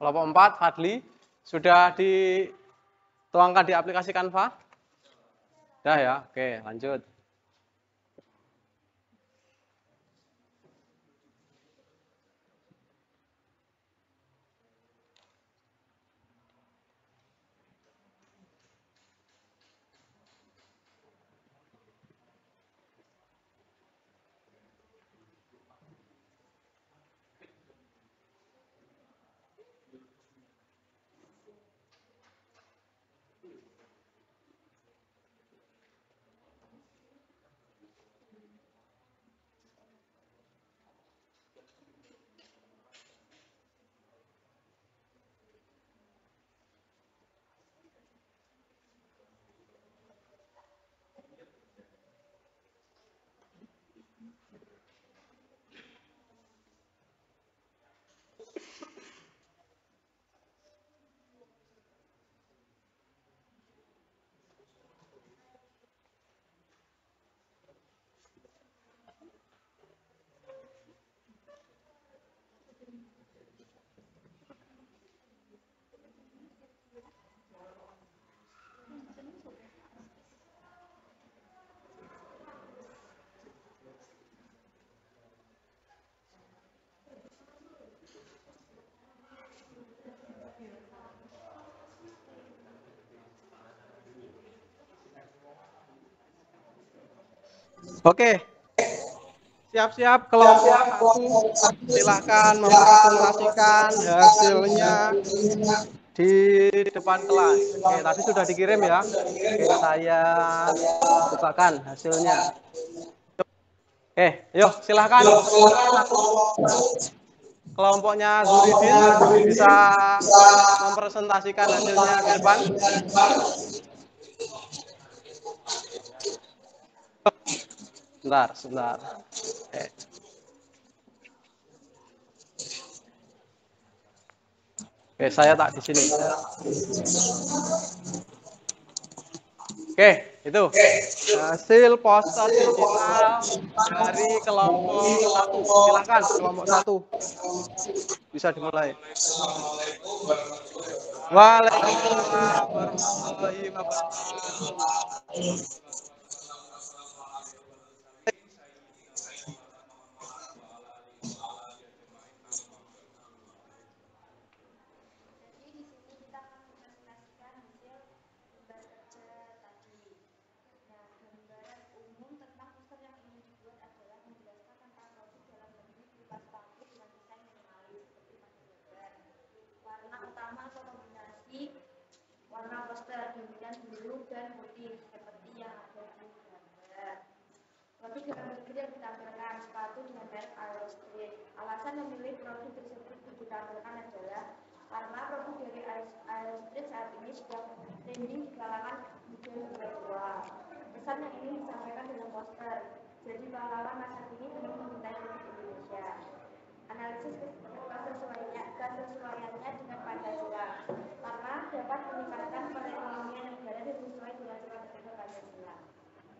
Kelompok 4, Fadli, sudah dituangkan di aplikasi Canva? Sudah ya, oke lanjut. Oke. Siap-siap kelompok silakan mempresentasikan hasilnya di depan kelas. Oke, tadi sudah dikirim ya. Oke, saya bukakan hasilnya. Oke, yuk silakan. Kelompoknya Zuridin bisa mempresentasikan hasilnya ke depan. sebentar sebentar eh. oke saya tak di sini oke itu hasil poster kita dari kelompok satu silakan kelompok satu bisa dimulai Waalaikumsalam warahmatullahi wabarakatuh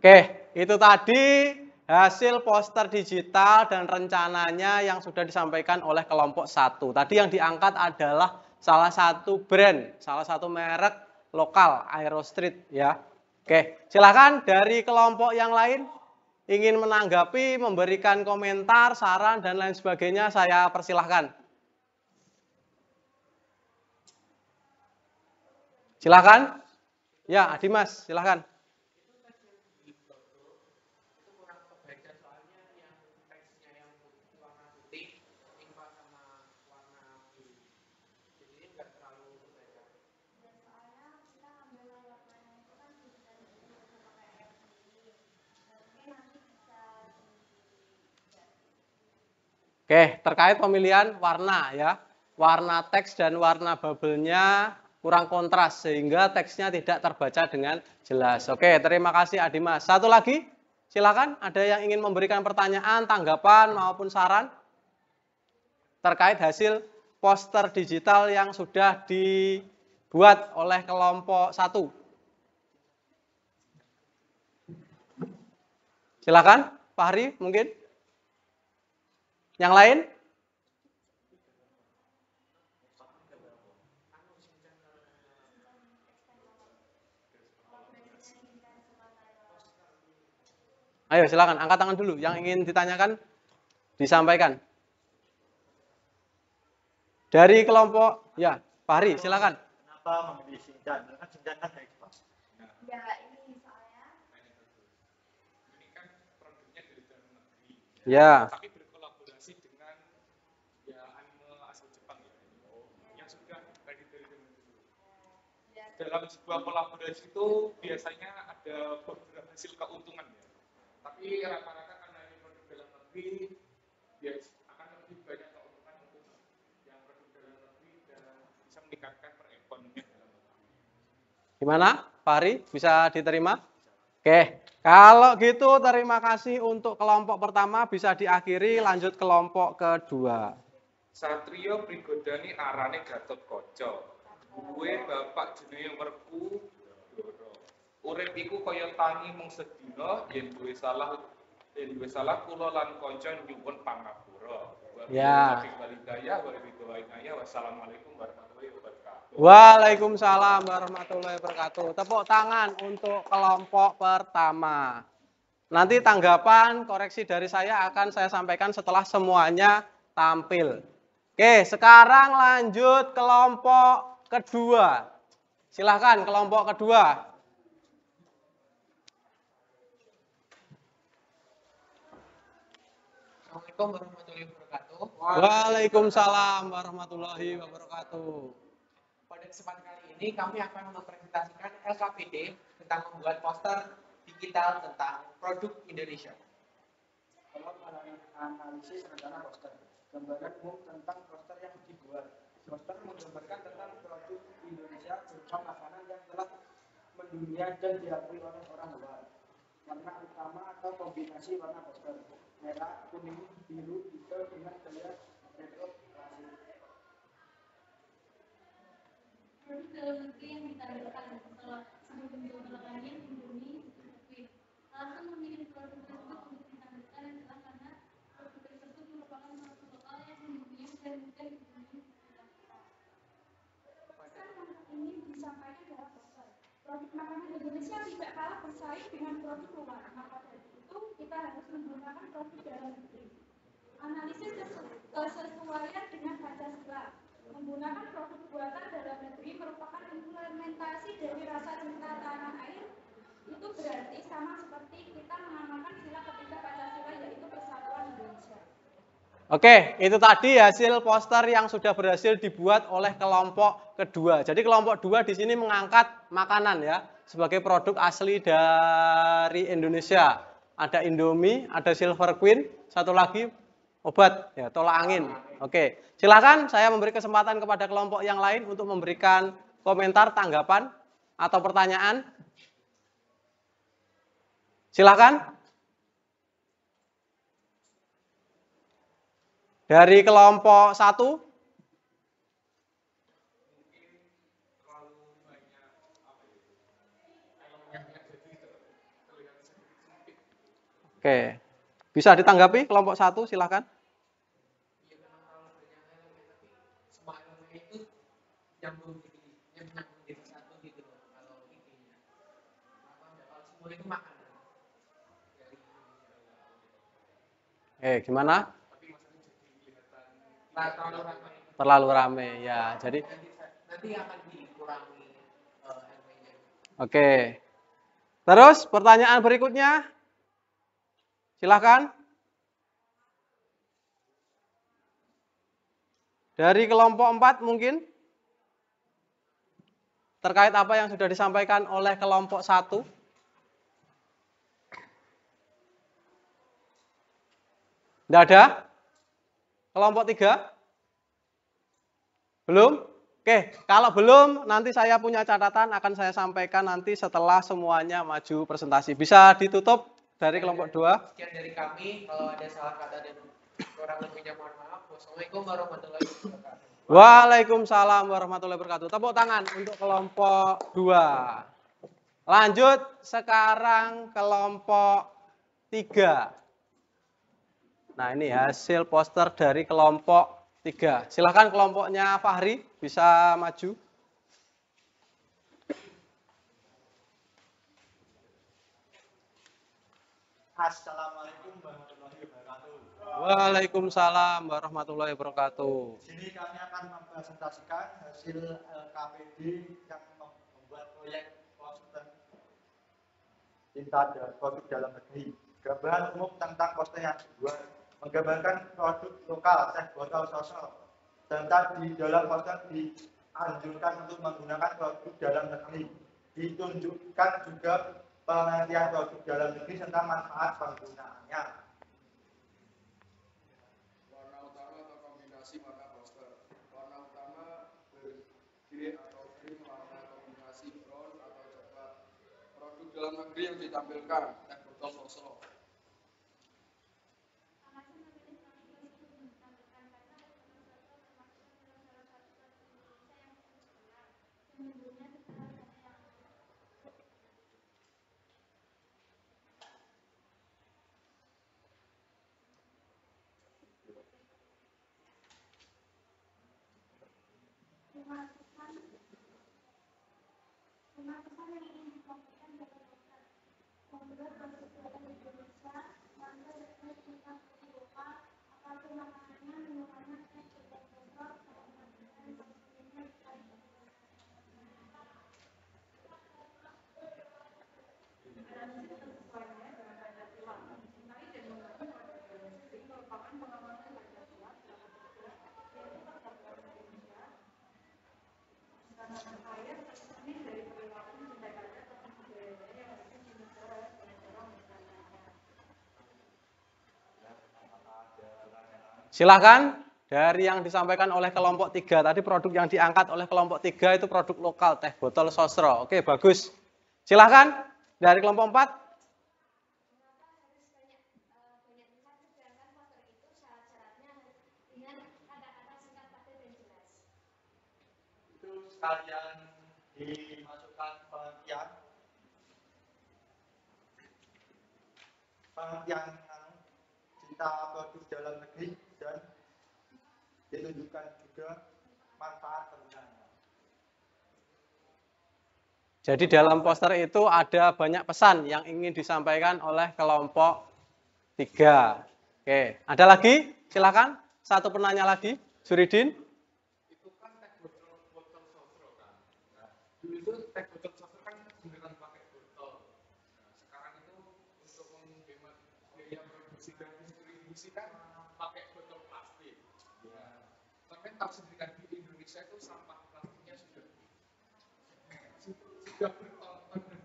Oke, itu tadi hasil poster digital dan rencananya yang sudah disampaikan oleh kelompok satu. Tadi yang diangkat adalah salah satu brand, salah satu merek lokal Aero Street, ya. Oke, silakan dari kelompok yang lain ingin menanggapi, memberikan komentar, saran dan lain sebagainya saya persilahkan. Silakan. Ya, Adi Mas, silakan. Oke, terkait pemilihan warna ya. Warna teks dan warna bubble-nya kurang kontras sehingga teksnya tidak terbaca dengan jelas. Oke, terima kasih Adimas. Satu lagi, silakan ada yang ingin memberikan pertanyaan, tanggapan maupun saran terkait hasil poster digital yang sudah dibuat oleh kelompok satu. Silakan, Pak Hari, mungkin. Yang lain? Ayo silakan angkat tangan dulu yang ingin ditanyakan disampaikan. Dari kelompok ya, Fahri silakan. Kenapa memilih Sindan? Karena Sindan kan dari Jepang. Ya, ini soalnya. Ini kan produknya dari dalam negeri. Ya. Tapi dalam sebuah kolaborasi itu biasanya ada beberapa hasil keuntungan ya. Tapi rata-rata karena ini produk dalam negeri, ya akan lebih banyak keuntungan untuk yang produk dalam negeri dan bisa meningkatkan perekonomian dalam negeri. Gimana, Pak Ari? Bisa diterima? Oke. Kalau gitu terima kasih untuk kelompok pertama bisa diakhiri lanjut kelompok kedua. Satrio Brigodani Arane Gatot Kocok. Gue bapak jenenge Werku Doro. Urip iku kaya tangi mung sedina yen gue salah yen gue salah kula lan kanca nyuwun pangapura. Ya. Wassalamualaikum warahmatullahi wabarakatuh. Waalaikumsalam warahmatullahi wabarakatuh. Tepuk tangan untuk kelompok pertama. Nanti tanggapan koreksi dari saya akan saya sampaikan setelah semuanya tampil. Oke, sekarang lanjut kelompok kedua. Silahkan kelompok kedua. Assalamualaikum warahmatullahi wabarakatuh. Waalaikumsalam warahmatullahi wabarakatuh. Pada kesempatan kali ini kami akan mempresentasikan LKPD tentang membuat poster digital tentang produk Indonesia. Kalau analisis rencana poster, gambaran umum tentang poster yang dibuat, Poster menggambarkan tentang suatu Indonesia berupa makanan yang telah mendunia dan diakui oleh orang luar. Warna utama atau kombinasi warna poster merah, kuning, biru, hijau dengan terlihat retro klasik. Produk dalam negeri yang ditampilkan setelah sebelum penjualannya Indomie, langsung memilih produk bersaing dengan produk luar. Maka dari itu kita harus menggunakan produk dalam negeri. Analisis kesesuaian dengan Pancasila menggunakan produk buatan dalam negeri merupakan implementasi dari rasa cinta tanah air itu berarti sama seperti kita mengamalkan sila ketiga Pancasila yaitu persatuan Indonesia. Oke, itu tadi hasil poster yang sudah berhasil dibuat oleh kelompok kedua. Jadi kelompok dua di sini mengangkat makanan ya sebagai produk asli dari Indonesia. Ada Indomie, ada Silver Queen, satu lagi obat ya tolak angin. Oke, silakan saya memberi kesempatan kepada kelompok yang lain untuk memberikan komentar, tanggapan atau pertanyaan. Silakan. Dari kelompok satu Oke. Bisa ditanggapi kelompok satu, silahkan. Eh, gimana? Terlalu rame, ya. Jadi Oke. Terus pertanyaan berikutnya, Silahkan. Dari kelompok 4 mungkin terkait apa yang sudah disampaikan oleh kelompok 1. Tidak ada? Kelompok 3? Belum? Oke, kalau belum nanti saya punya catatan akan saya sampaikan nanti setelah semuanya maju presentasi. Bisa ditutup dari kelompok dua. Sekian dari kami. Kalau ada salah kata dan kurang lebihnya mohon maaf. Wassalamualaikum warahmatullahi wabarakatuh. Waalaikumsalam warahmatullahi wabarakatuh. Tepuk tangan untuk kelompok dua. Lanjut sekarang kelompok tiga. Nah ini hasil poster dari kelompok tiga. Silahkan kelompoknya Fahri bisa maju. Assalamualaikum warahmatullahi wabarakatuh. Waalaikumsalam warahmatullahi wabarakatuh. Di sini kami akan mempresentasikan hasil eh, KPD yang membuat proyek konsultan cinta dan produk dalam negeri. Gambaran umum tentang poster yang kedua menggambarkan produk lokal, teh botol sosok. Serta di dalam poster dianjurkan untuk menggunakan produk dalam negeri. Ditunjukkan juga pengertian produk dalam negeri serta manfaat penggunaannya. Warna utama atau kombinasi warna poster. Warna utama bergilir atau krim warna kombinasi brown atau coklat. Produk dalam negeri yang ditampilkan teh botol sosok. Silahkan dari yang disampaikan oleh kelompok tiga tadi produk yang diangkat oleh kelompok tiga itu produk lokal teh botol sosro. Oke bagus. Silahkan dari kelompok empat. sekalian dimasukkan penghentian penghentian cinta produk dalam negeri ditunjukkan juga manfaat renangnya. Jadi dalam poster itu ada banyak pesan yang ingin disampaikan oleh kelompok tiga. Oke, ada lagi? Silakan. Satu penanya lagi, Suridin. Tak sendirikan di Indonesia itu sampah plastiknya sudah sudah bertahun-tahun dan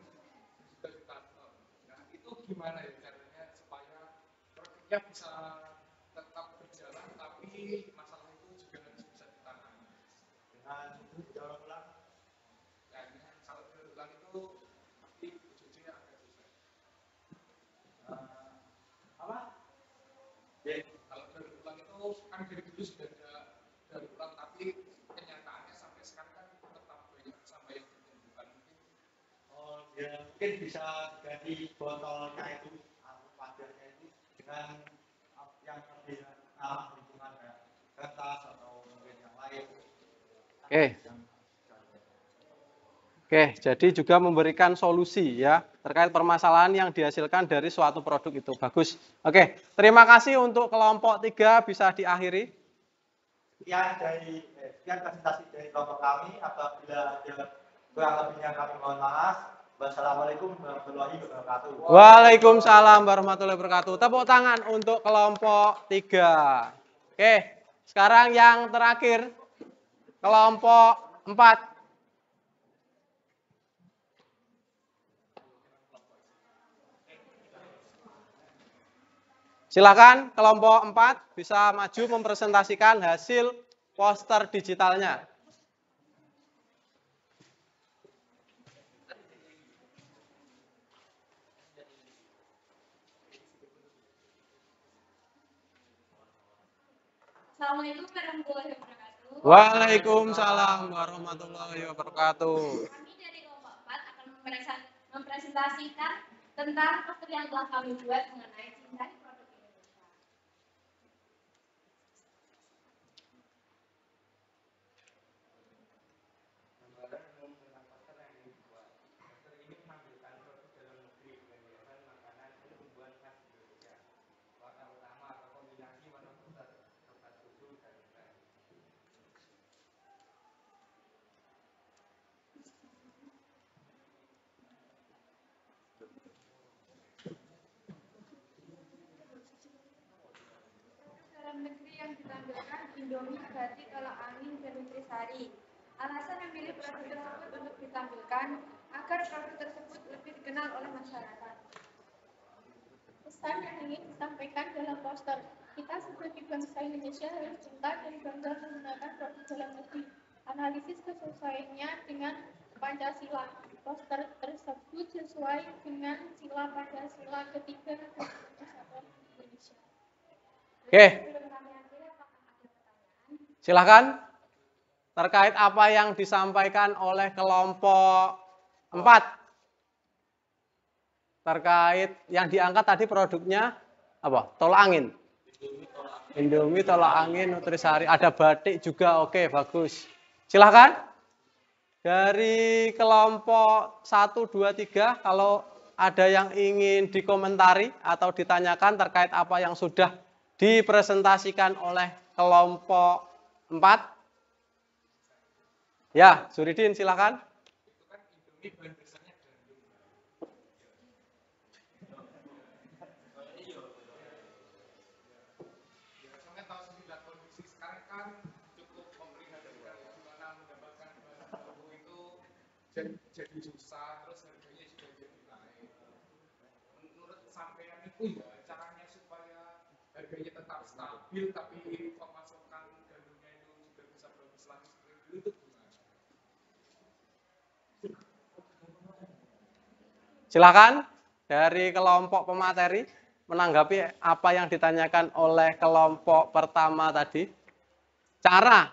sudah juta ton. Nah itu gimana ya caranya supaya produknya bisa ya mungkin bisa ganti botol itu atau padatnya itu dengan yang lebih ramah lingkungan ya kertas atau mungkin yang lain. Oke. Okay. Oke, jadi juga memberikan solusi ya terkait permasalahan yang dihasilkan dari suatu produk itu. Bagus. Oke, terima kasih untuk kelompok tiga bisa diakhiri. Sekian dari eh, sekian presentasi dari kelompok kami. Apabila ada kurang lebihnya kami mohon maaf. Wassalamualaikum warahmatullahi wabarakatuh. Waalaikumsalam warahmatullahi wabarakatuh. Tepuk tangan untuk kelompok tiga. Oke, sekarang yang terakhir kelompok empat. Silakan kelompok empat bisa maju mempresentasikan hasil poster digitalnya. Assalamualaikum warahmatullahi wabarakatuh. Waalaikumsalam warahmatullahi wabarakatuh. Kami dari kelompok 4 akan mempresentasikan tentang poster yang telah kami buat mengenai cinta Indomie berarti kalau angin ke nutrisari. Alasan memilih produk tersebut untuk ditampilkan agar produk tersebut lebih dikenal oleh masyarakat. Pesan yang ingin disampaikan dalam poster, kita sebagai bangsa Indonesia harus cinta dan bangga menggunakan produk dalam negeri. Analisis kesesuaiannya dengan Pancasila. Poster tersebut sesuai dengan sila Pancasila ketiga Kesatuan Indonesia. Oke. Okay. Silahkan terkait apa yang disampaikan oleh kelompok 4 terkait yang diangkat tadi produknya apa? Tolak angin. Indomie, tolak angin, nutrisari, ada batik juga, oke bagus. Silahkan. Dari kelompok 1, 2, 3, kalau ada yang ingin dikomentari atau ditanyakan terkait apa yang sudah dipresentasikan oleh kelompok 4 Ya, Suridin silakan. jadi susah terus harganya juga jadi naik menurut sampean itu ya caranya supaya harganya tetap stabil tapi Silakan dari kelompok pemateri menanggapi apa yang ditanyakan oleh kelompok pertama tadi. Cara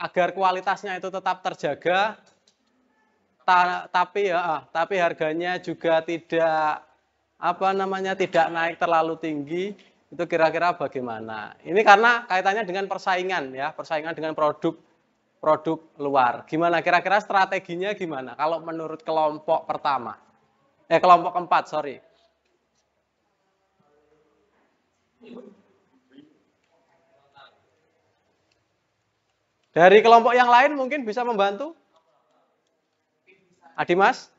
agar kualitasnya itu tetap terjaga ta tapi ya ah, tapi harganya juga tidak apa namanya tidak naik terlalu tinggi itu kira-kira bagaimana ini karena kaitannya dengan persaingan ya persaingan dengan produk produk luar gimana kira-kira strateginya gimana kalau menurut kelompok pertama eh kelompok empat sorry dari kelompok yang lain mungkin bisa membantu Adimas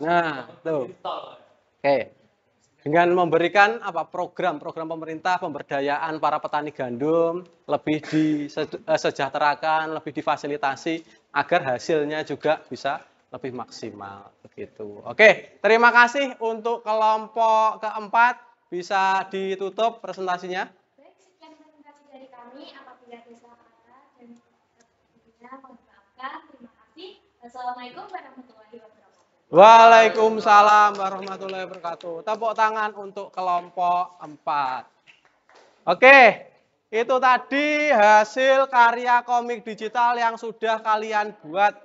Nah, tuh. Oke. Dengan memberikan apa program-program pemerintah pemberdayaan para petani gandum lebih disejahterakan, eh, lebih difasilitasi agar hasilnya juga bisa lebih maksimal begitu. Oke, terima kasih untuk kelompok keempat bisa ditutup presentasinya. Baik, sekian presentasi dari kami. Apabila ada salah dan Terima kasih. Assalamualaikum warahmatullahi wabarakatuh. Waalaikumsalam warahmatullahi wabarakatuh. Tepuk tangan untuk kelompok 4. Oke, itu tadi hasil karya komik digital yang sudah kalian buat.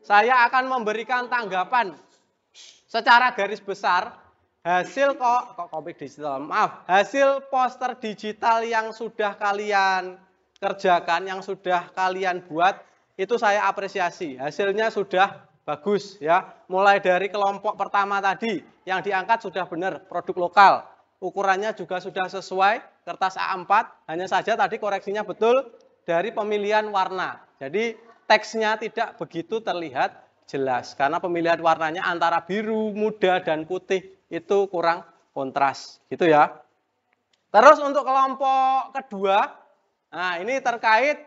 Saya akan memberikan tanggapan secara garis besar hasil kok kok komik digital. Maaf, hasil poster digital yang sudah kalian kerjakan, yang sudah kalian buat itu saya apresiasi. Hasilnya sudah Bagus ya. Mulai dari kelompok pertama tadi yang diangkat sudah benar produk lokal. Ukurannya juga sudah sesuai kertas A4, hanya saja tadi koreksinya betul dari pemilihan warna. Jadi teksnya tidak begitu terlihat jelas karena pemilihan warnanya antara biru muda dan putih itu kurang kontras gitu ya. Terus untuk kelompok kedua, nah ini terkait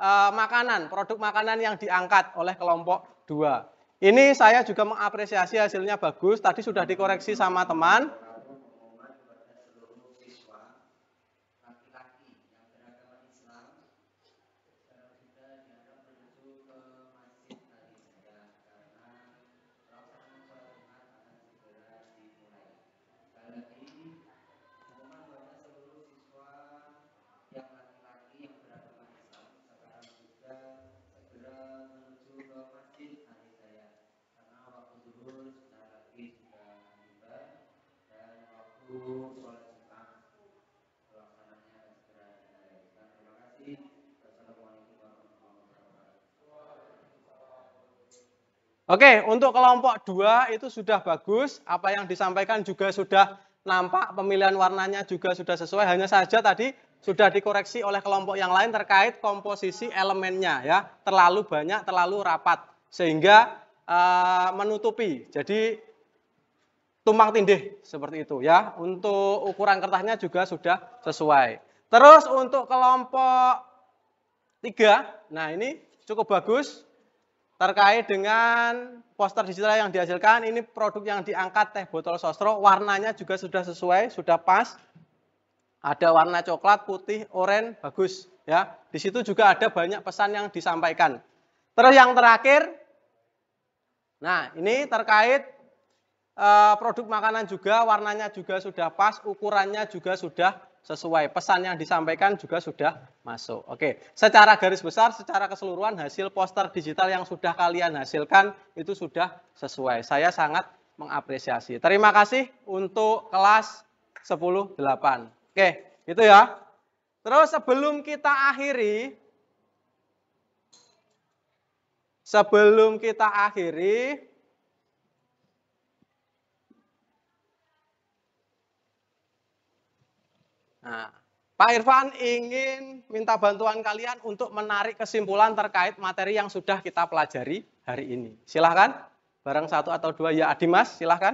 e, makanan, produk makanan yang diangkat oleh kelompok 2. Ini saya juga mengapresiasi hasilnya bagus. Tadi sudah dikoreksi sama teman. Oke, untuk kelompok 2 itu sudah bagus. Apa yang disampaikan juga sudah nampak. Pemilihan warnanya juga sudah sesuai. Hanya saja tadi sudah dikoreksi oleh kelompok yang lain terkait komposisi elemennya. ya Terlalu banyak, terlalu rapat. Sehingga uh, menutupi. Jadi tumpang tindih seperti itu ya. Untuk ukuran kertasnya juga sudah sesuai. Terus untuk kelompok 3, nah ini cukup bagus terkait dengan poster digital yang dihasilkan. Ini produk yang diangkat teh botol sostro, warnanya juga sudah sesuai, sudah pas. Ada warna coklat, putih, oranye, bagus. Ya, di situ juga ada banyak pesan yang disampaikan. Terus yang terakhir, nah ini terkait eh, produk makanan juga, warnanya juga sudah pas, ukurannya juga sudah sesuai. Pesan yang disampaikan juga sudah masuk. Oke, secara garis besar, secara keseluruhan hasil poster digital yang sudah kalian hasilkan itu sudah sesuai. Saya sangat mengapresiasi. Terima kasih untuk kelas 10.8. Oke, itu ya. Terus sebelum kita akhiri, sebelum kita akhiri, Nah, Pak Irfan ingin minta bantuan kalian untuk menarik kesimpulan terkait materi yang sudah kita pelajari hari ini. Silahkan, barang satu atau dua ya Adimas, silahkan.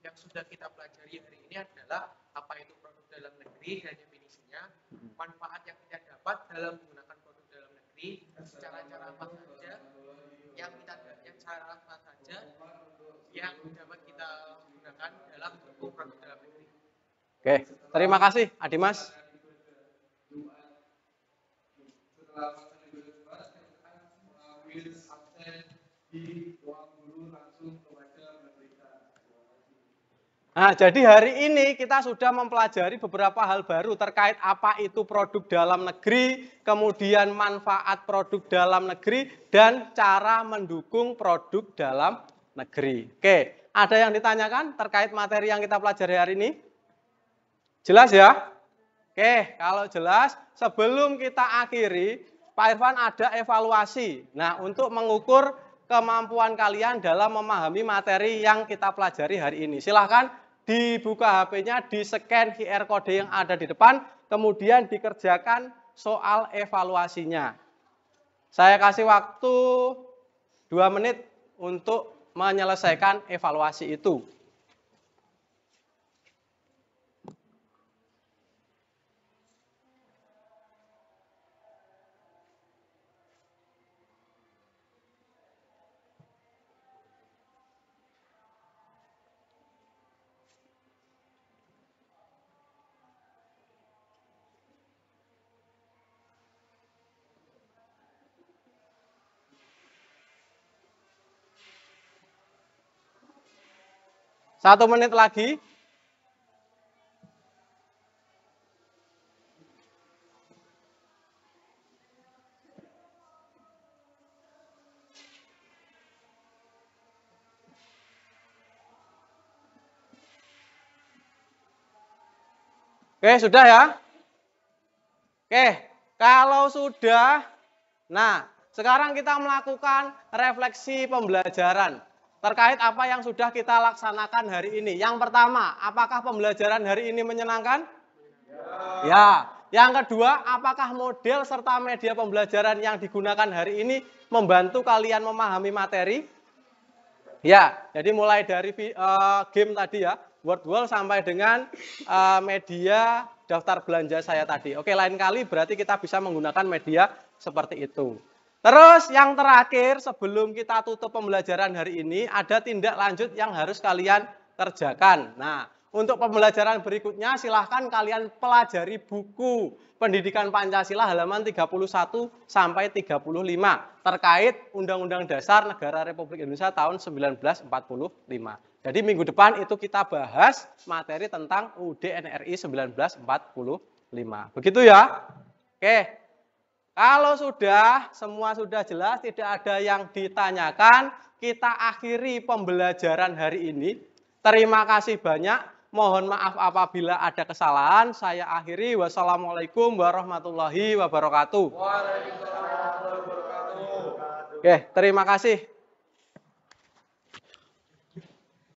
Yang sudah kita pelajari hari ini adalah apa itu produk dalam negeri dan definisinya, hmm. manfaat yang kita dapat dalam menggunakan produk dalam negeri, cara-cara apa saja yang kita yang cara apa saja yang dapat kita gunakan dalam produk dalam negeri. Oke, terima kasih Adimas. Nah, jadi hari ini kita sudah mempelajari beberapa hal baru terkait apa itu produk dalam negeri, kemudian manfaat produk dalam negeri, dan cara mendukung produk dalam negeri. Oke, ada yang ditanyakan terkait materi yang kita pelajari hari ini? Jelas ya? Oke, kalau jelas, sebelum kita akhiri, Pak Irfan ada evaluasi. Nah, untuk mengukur kemampuan kalian dalam memahami materi yang kita pelajari hari ini. Silahkan dibuka HP-nya, di-scan QR kode yang ada di depan, kemudian dikerjakan soal evaluasinya. Saya kasih waktu 2 menit untuk menyelesaikan evaluasi itu. Satu menit lagi. Oke, sudah ya? Oke, kalau sudah, nah sekarang kita melakukan refleksi pembelajaran terkait apa yang sudah kita laksanakan hari ini. Yang pertama, apakah pembelajaran hari ini menyenangkan? Ya. ya. Yang kedua, apakah model serta media pembelajaran yang digunakan hari ini membantu kalian memahami materi? Ya, jadi mulai dari uh, game tadi ya, word wall sampai dengan uh, media daftar belanja saya tadi. Oke, lain kali berarti kita bisa menggunakan media seperti itu. Terus yang terakhir sebelum kita tutup pembelajaran hari ini ada tindak lanjut yang harus kalian kerjakan. Nah, untuk pembelajaran berikutnya silahkan kalian pelajari buku Pendidikan Pancasila halaman 31 sampai 35 terkait Undang-Undang Dasar Negara Republik Indonesia tahun 1945. Jadi minggu depan itu kita bahas materi tentang UUD NRI 1945. Begitu ya? Oke. Kalau sudah, semua sudah jelas, tidak ada yang ditanyakan, kita akhiri pembelajaran hari ini. Terima kasih banyak. Mohon maaf apabila ada kesalahan. Saya akhiri. Wassalamualaikum warahmatullahi wabarakatuh. warahmatullahi wabarakatuh. Oke, terima kasih.